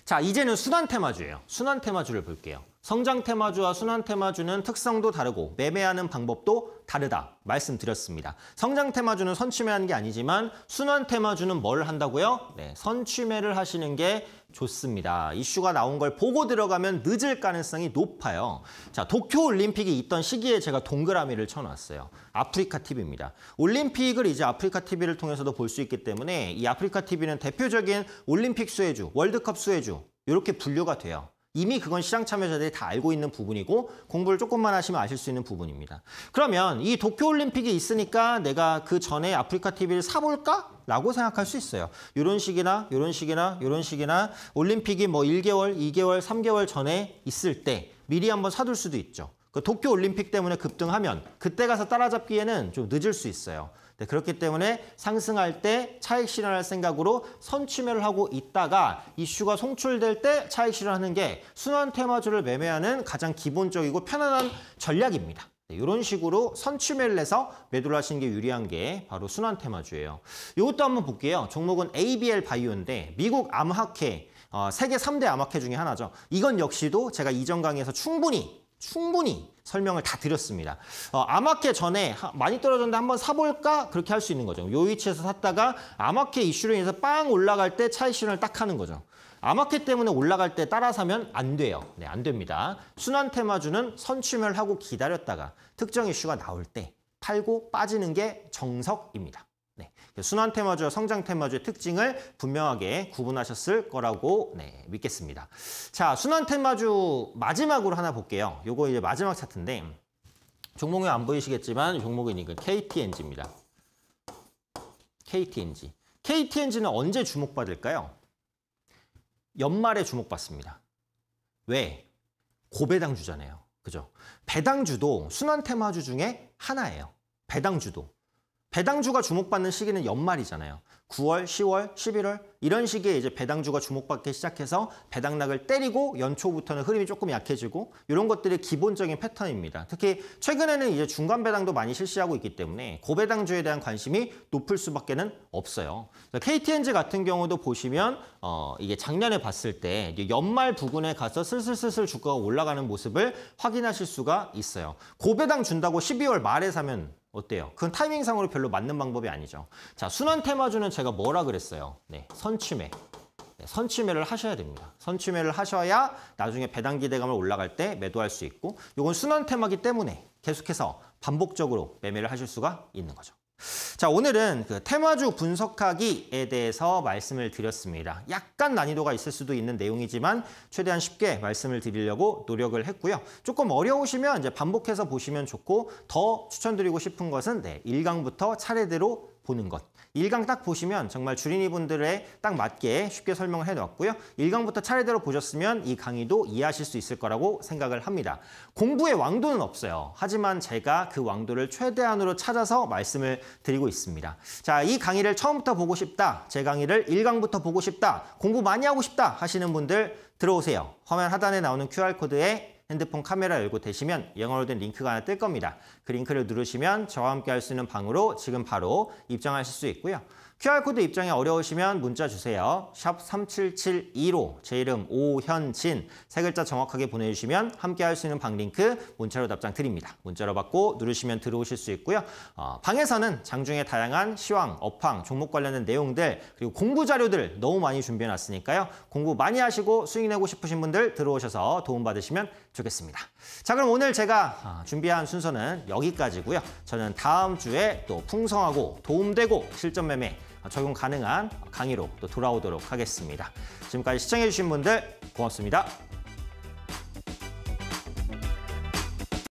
[SPEAKER 1] 자, 이제는 순환 테마주예요. 순환 테마주를 볼게요. 성장 테마주와 순환 테마주는 특성도 다르고 매매하는 방법도 다르다 말씀드렸습니다. 성장 테마주는 선취매하는 게 아니지만 순환 테마주는 뭘 한다고요? 네, 선취매를 하시는 게 좋습니다. 이슈가 나온 걸 보고 들어가면 늦을 가능성이 높아요. 자, 도쿄 올림픽이 있던 시기에 제가 동그라미를 쳐놨어요. 아프리카 TV입니다. 올림픽을 이제 아프리카 TV를 통해서도 볼 수 있기 때문에 이 아프리카 TV는 대표적인 올림픽 수혜주, 월드컵 수혜주 이렇게 분류가 돼요. 이미 그건 시장 참여자들이 다 알고 있는 부분이고 공부를 조금만 하시면 아실 수 있는 부분입니다. 그러면 이 도쿄올림픽이 있으니까 내가 그 전에 아프리카 TV를 사볼까? 라고 생각할 수 있어요. 이런 식이나 이런 식이나 이런 식이나 올림픽이 뭐 1개월, 2개월, 3개월 전에 있을 때 미리 한번 사둘 수도 있죠. 그 도쿄올림픽 때문에 급등하면 그때 가서 따라잡기에는 좀 늦을 수 있어요. 네, 그렇기 때문에 상승할 때 차익 실현할 생각으로 선취매를 하고 있다가 이슈가 송출될 때 차익 실현하는 게 순환 테마주를 매매하는 가장 기본적이고 편안한 전략입니다. 이런 네, 식으로 선취매를 해서 매도를 하시는 게 유리한 게 바로 순환 테마주예요. 이것도 한번 볼게요. 종목은 ABL 바이오인데 미국 암학회 어, 세계 3대 암학회 중에 하나죠. 이건 역시도 제가 이전 강의에서 충분히 충분히 설명을 다 드렸습니다. 어, 암학회 전에 많이 떨어졌는데 한번 사볼까? 그렇게 할 수 있는 거죠. 요 위치에서 샀다가 아마회 이슈로 인해서 빵 올라갈 때 차익 실현을 딱 하는 거죠. 아마회 때문에 올라갈 때 따라 사면 안 돼요. 네, 안 됩니다. 순환 테마주는 선취멸하고 기다렸다가 특정 이슈가 나올 때 팔고 빠지는 게 정석입니다. 순환 테마주와 성장 테마주의 특징을 분명하게 구분하셨을 거라고 네, 믿겠습니다. 자, 순환 테마주 마지막으로 하나 볼게요. 요거 이제 마지막 차트인데 종목이 안 보이시겠지만 종목은 이거 KTNG입니다. KTNG. KTNG는 언제 주목받을까요? 연말에 주목받습니다. 왜? 고배당주잖아요. 그죠? 배당주도 순환 테마주 중에 하나예요. 배당주도. 배당주가 주목받는 시기는 연말이잖아요. 9월, 10월, 11월 이런 시기에 이제 배당주가 주목받기 시작해서 배당락을 때리고 연초부터는 흐름이 조금 약해지고 이런 것들이 기본적인 패턴입니다. 특히 최근에는 이제 중간 배당도 많이 실시하고 있기 때문에 고배당주에 대한 관심이 높을 수밖에는 없어요. KTNG 그러니까 같은 경우도 보시면 어, 이게 작년에 봤을 때 연말 부근에 가서 슬슬슬슬 주가가 올라가는 모습을 확인하실 수가 있어요. 고배당 준다고 12월 말에 사면 어때요? 그건 타이밍상으로 별로 맞는 방법이 아니죠. 자, 순환 테마주는 제가 뭐라 그랬어요? 네, 선침해. 네, 선침해를 하셔야 됩니다. 선침해를 하셔야 나중에 배당 기대감을 올라갈 때 매도할 수 있고 이건 순환 테마기 때문에 계속해서 반복적으로 매매를 하실 수가 있는 거죠. 자, 오늘은 그 테마주 분석하기에 대해서 말씀을 드렸습니다. 약간 난이도가 있을 수도 있는 내용이지만 최대한 쉽게 말씀을 드리려고 노력을 했고요. 조금 어려우시면 이제 반복해서 보시면 좋고 더 추천드리고 싶은 것은 네, 1강부터 차례대로 보는 것. 1강딱 보시면 정말 주린이 분들의 딱 맞게 쉽게 설명을 해놓았고요. 1강부터 차례대로 보셨으면 이 강의도 이해하실 수 있을 거라고 생각을 합니다. 공부의 왕도는 없어요. 하지만 제가 그 왕도를 최대한으로 찾아서 말씀을 드리고 있습니다. 자, 이 강의를 처음부터 보고 싶다. 제 강의를 1강부터 보고 싶다. 공부 많이 하고 싶다 하시는 분들 들어오세요. 화면 하단에 나오는 QR코드에 핸드폰 카메라 열고 되시면 영어로 된 링크가 하나 뜰 겁니다. 그 링크를 누르시면 저와 함께 할 수 있는 방으로 지금 바로 입장하실 수 있고요. QR코드 입장이 어려우시면 문자 주세요. 샵 3772로 제 이름 오현진 세 글자 정확하게 보내주시면 함께 할 수 있는 방 링크 문자로 답장 드립니다. 문자로 받고 누르시면 들어오실 수 있고요. 어, 방에서는 장중에 다양한 시황, 업황, 종목 관련된 내용들 그리고 공부 자료들 너무 많이 준비해놨으니까요. 공부 많이 하시고 수익 내고 싶으신 분들 들어오셔서 도움받으시면 좋겠습니다. 자, 그럼 오늘 제가 준비한 순서는 여기까지고요. 저는 다음 주에 또 풍성하고 도움되고 실전 매매 적용 가능한 강의로 또 돌아오도록 하겠습니다. 지금까지 시청해주신 분들 고맙습니다.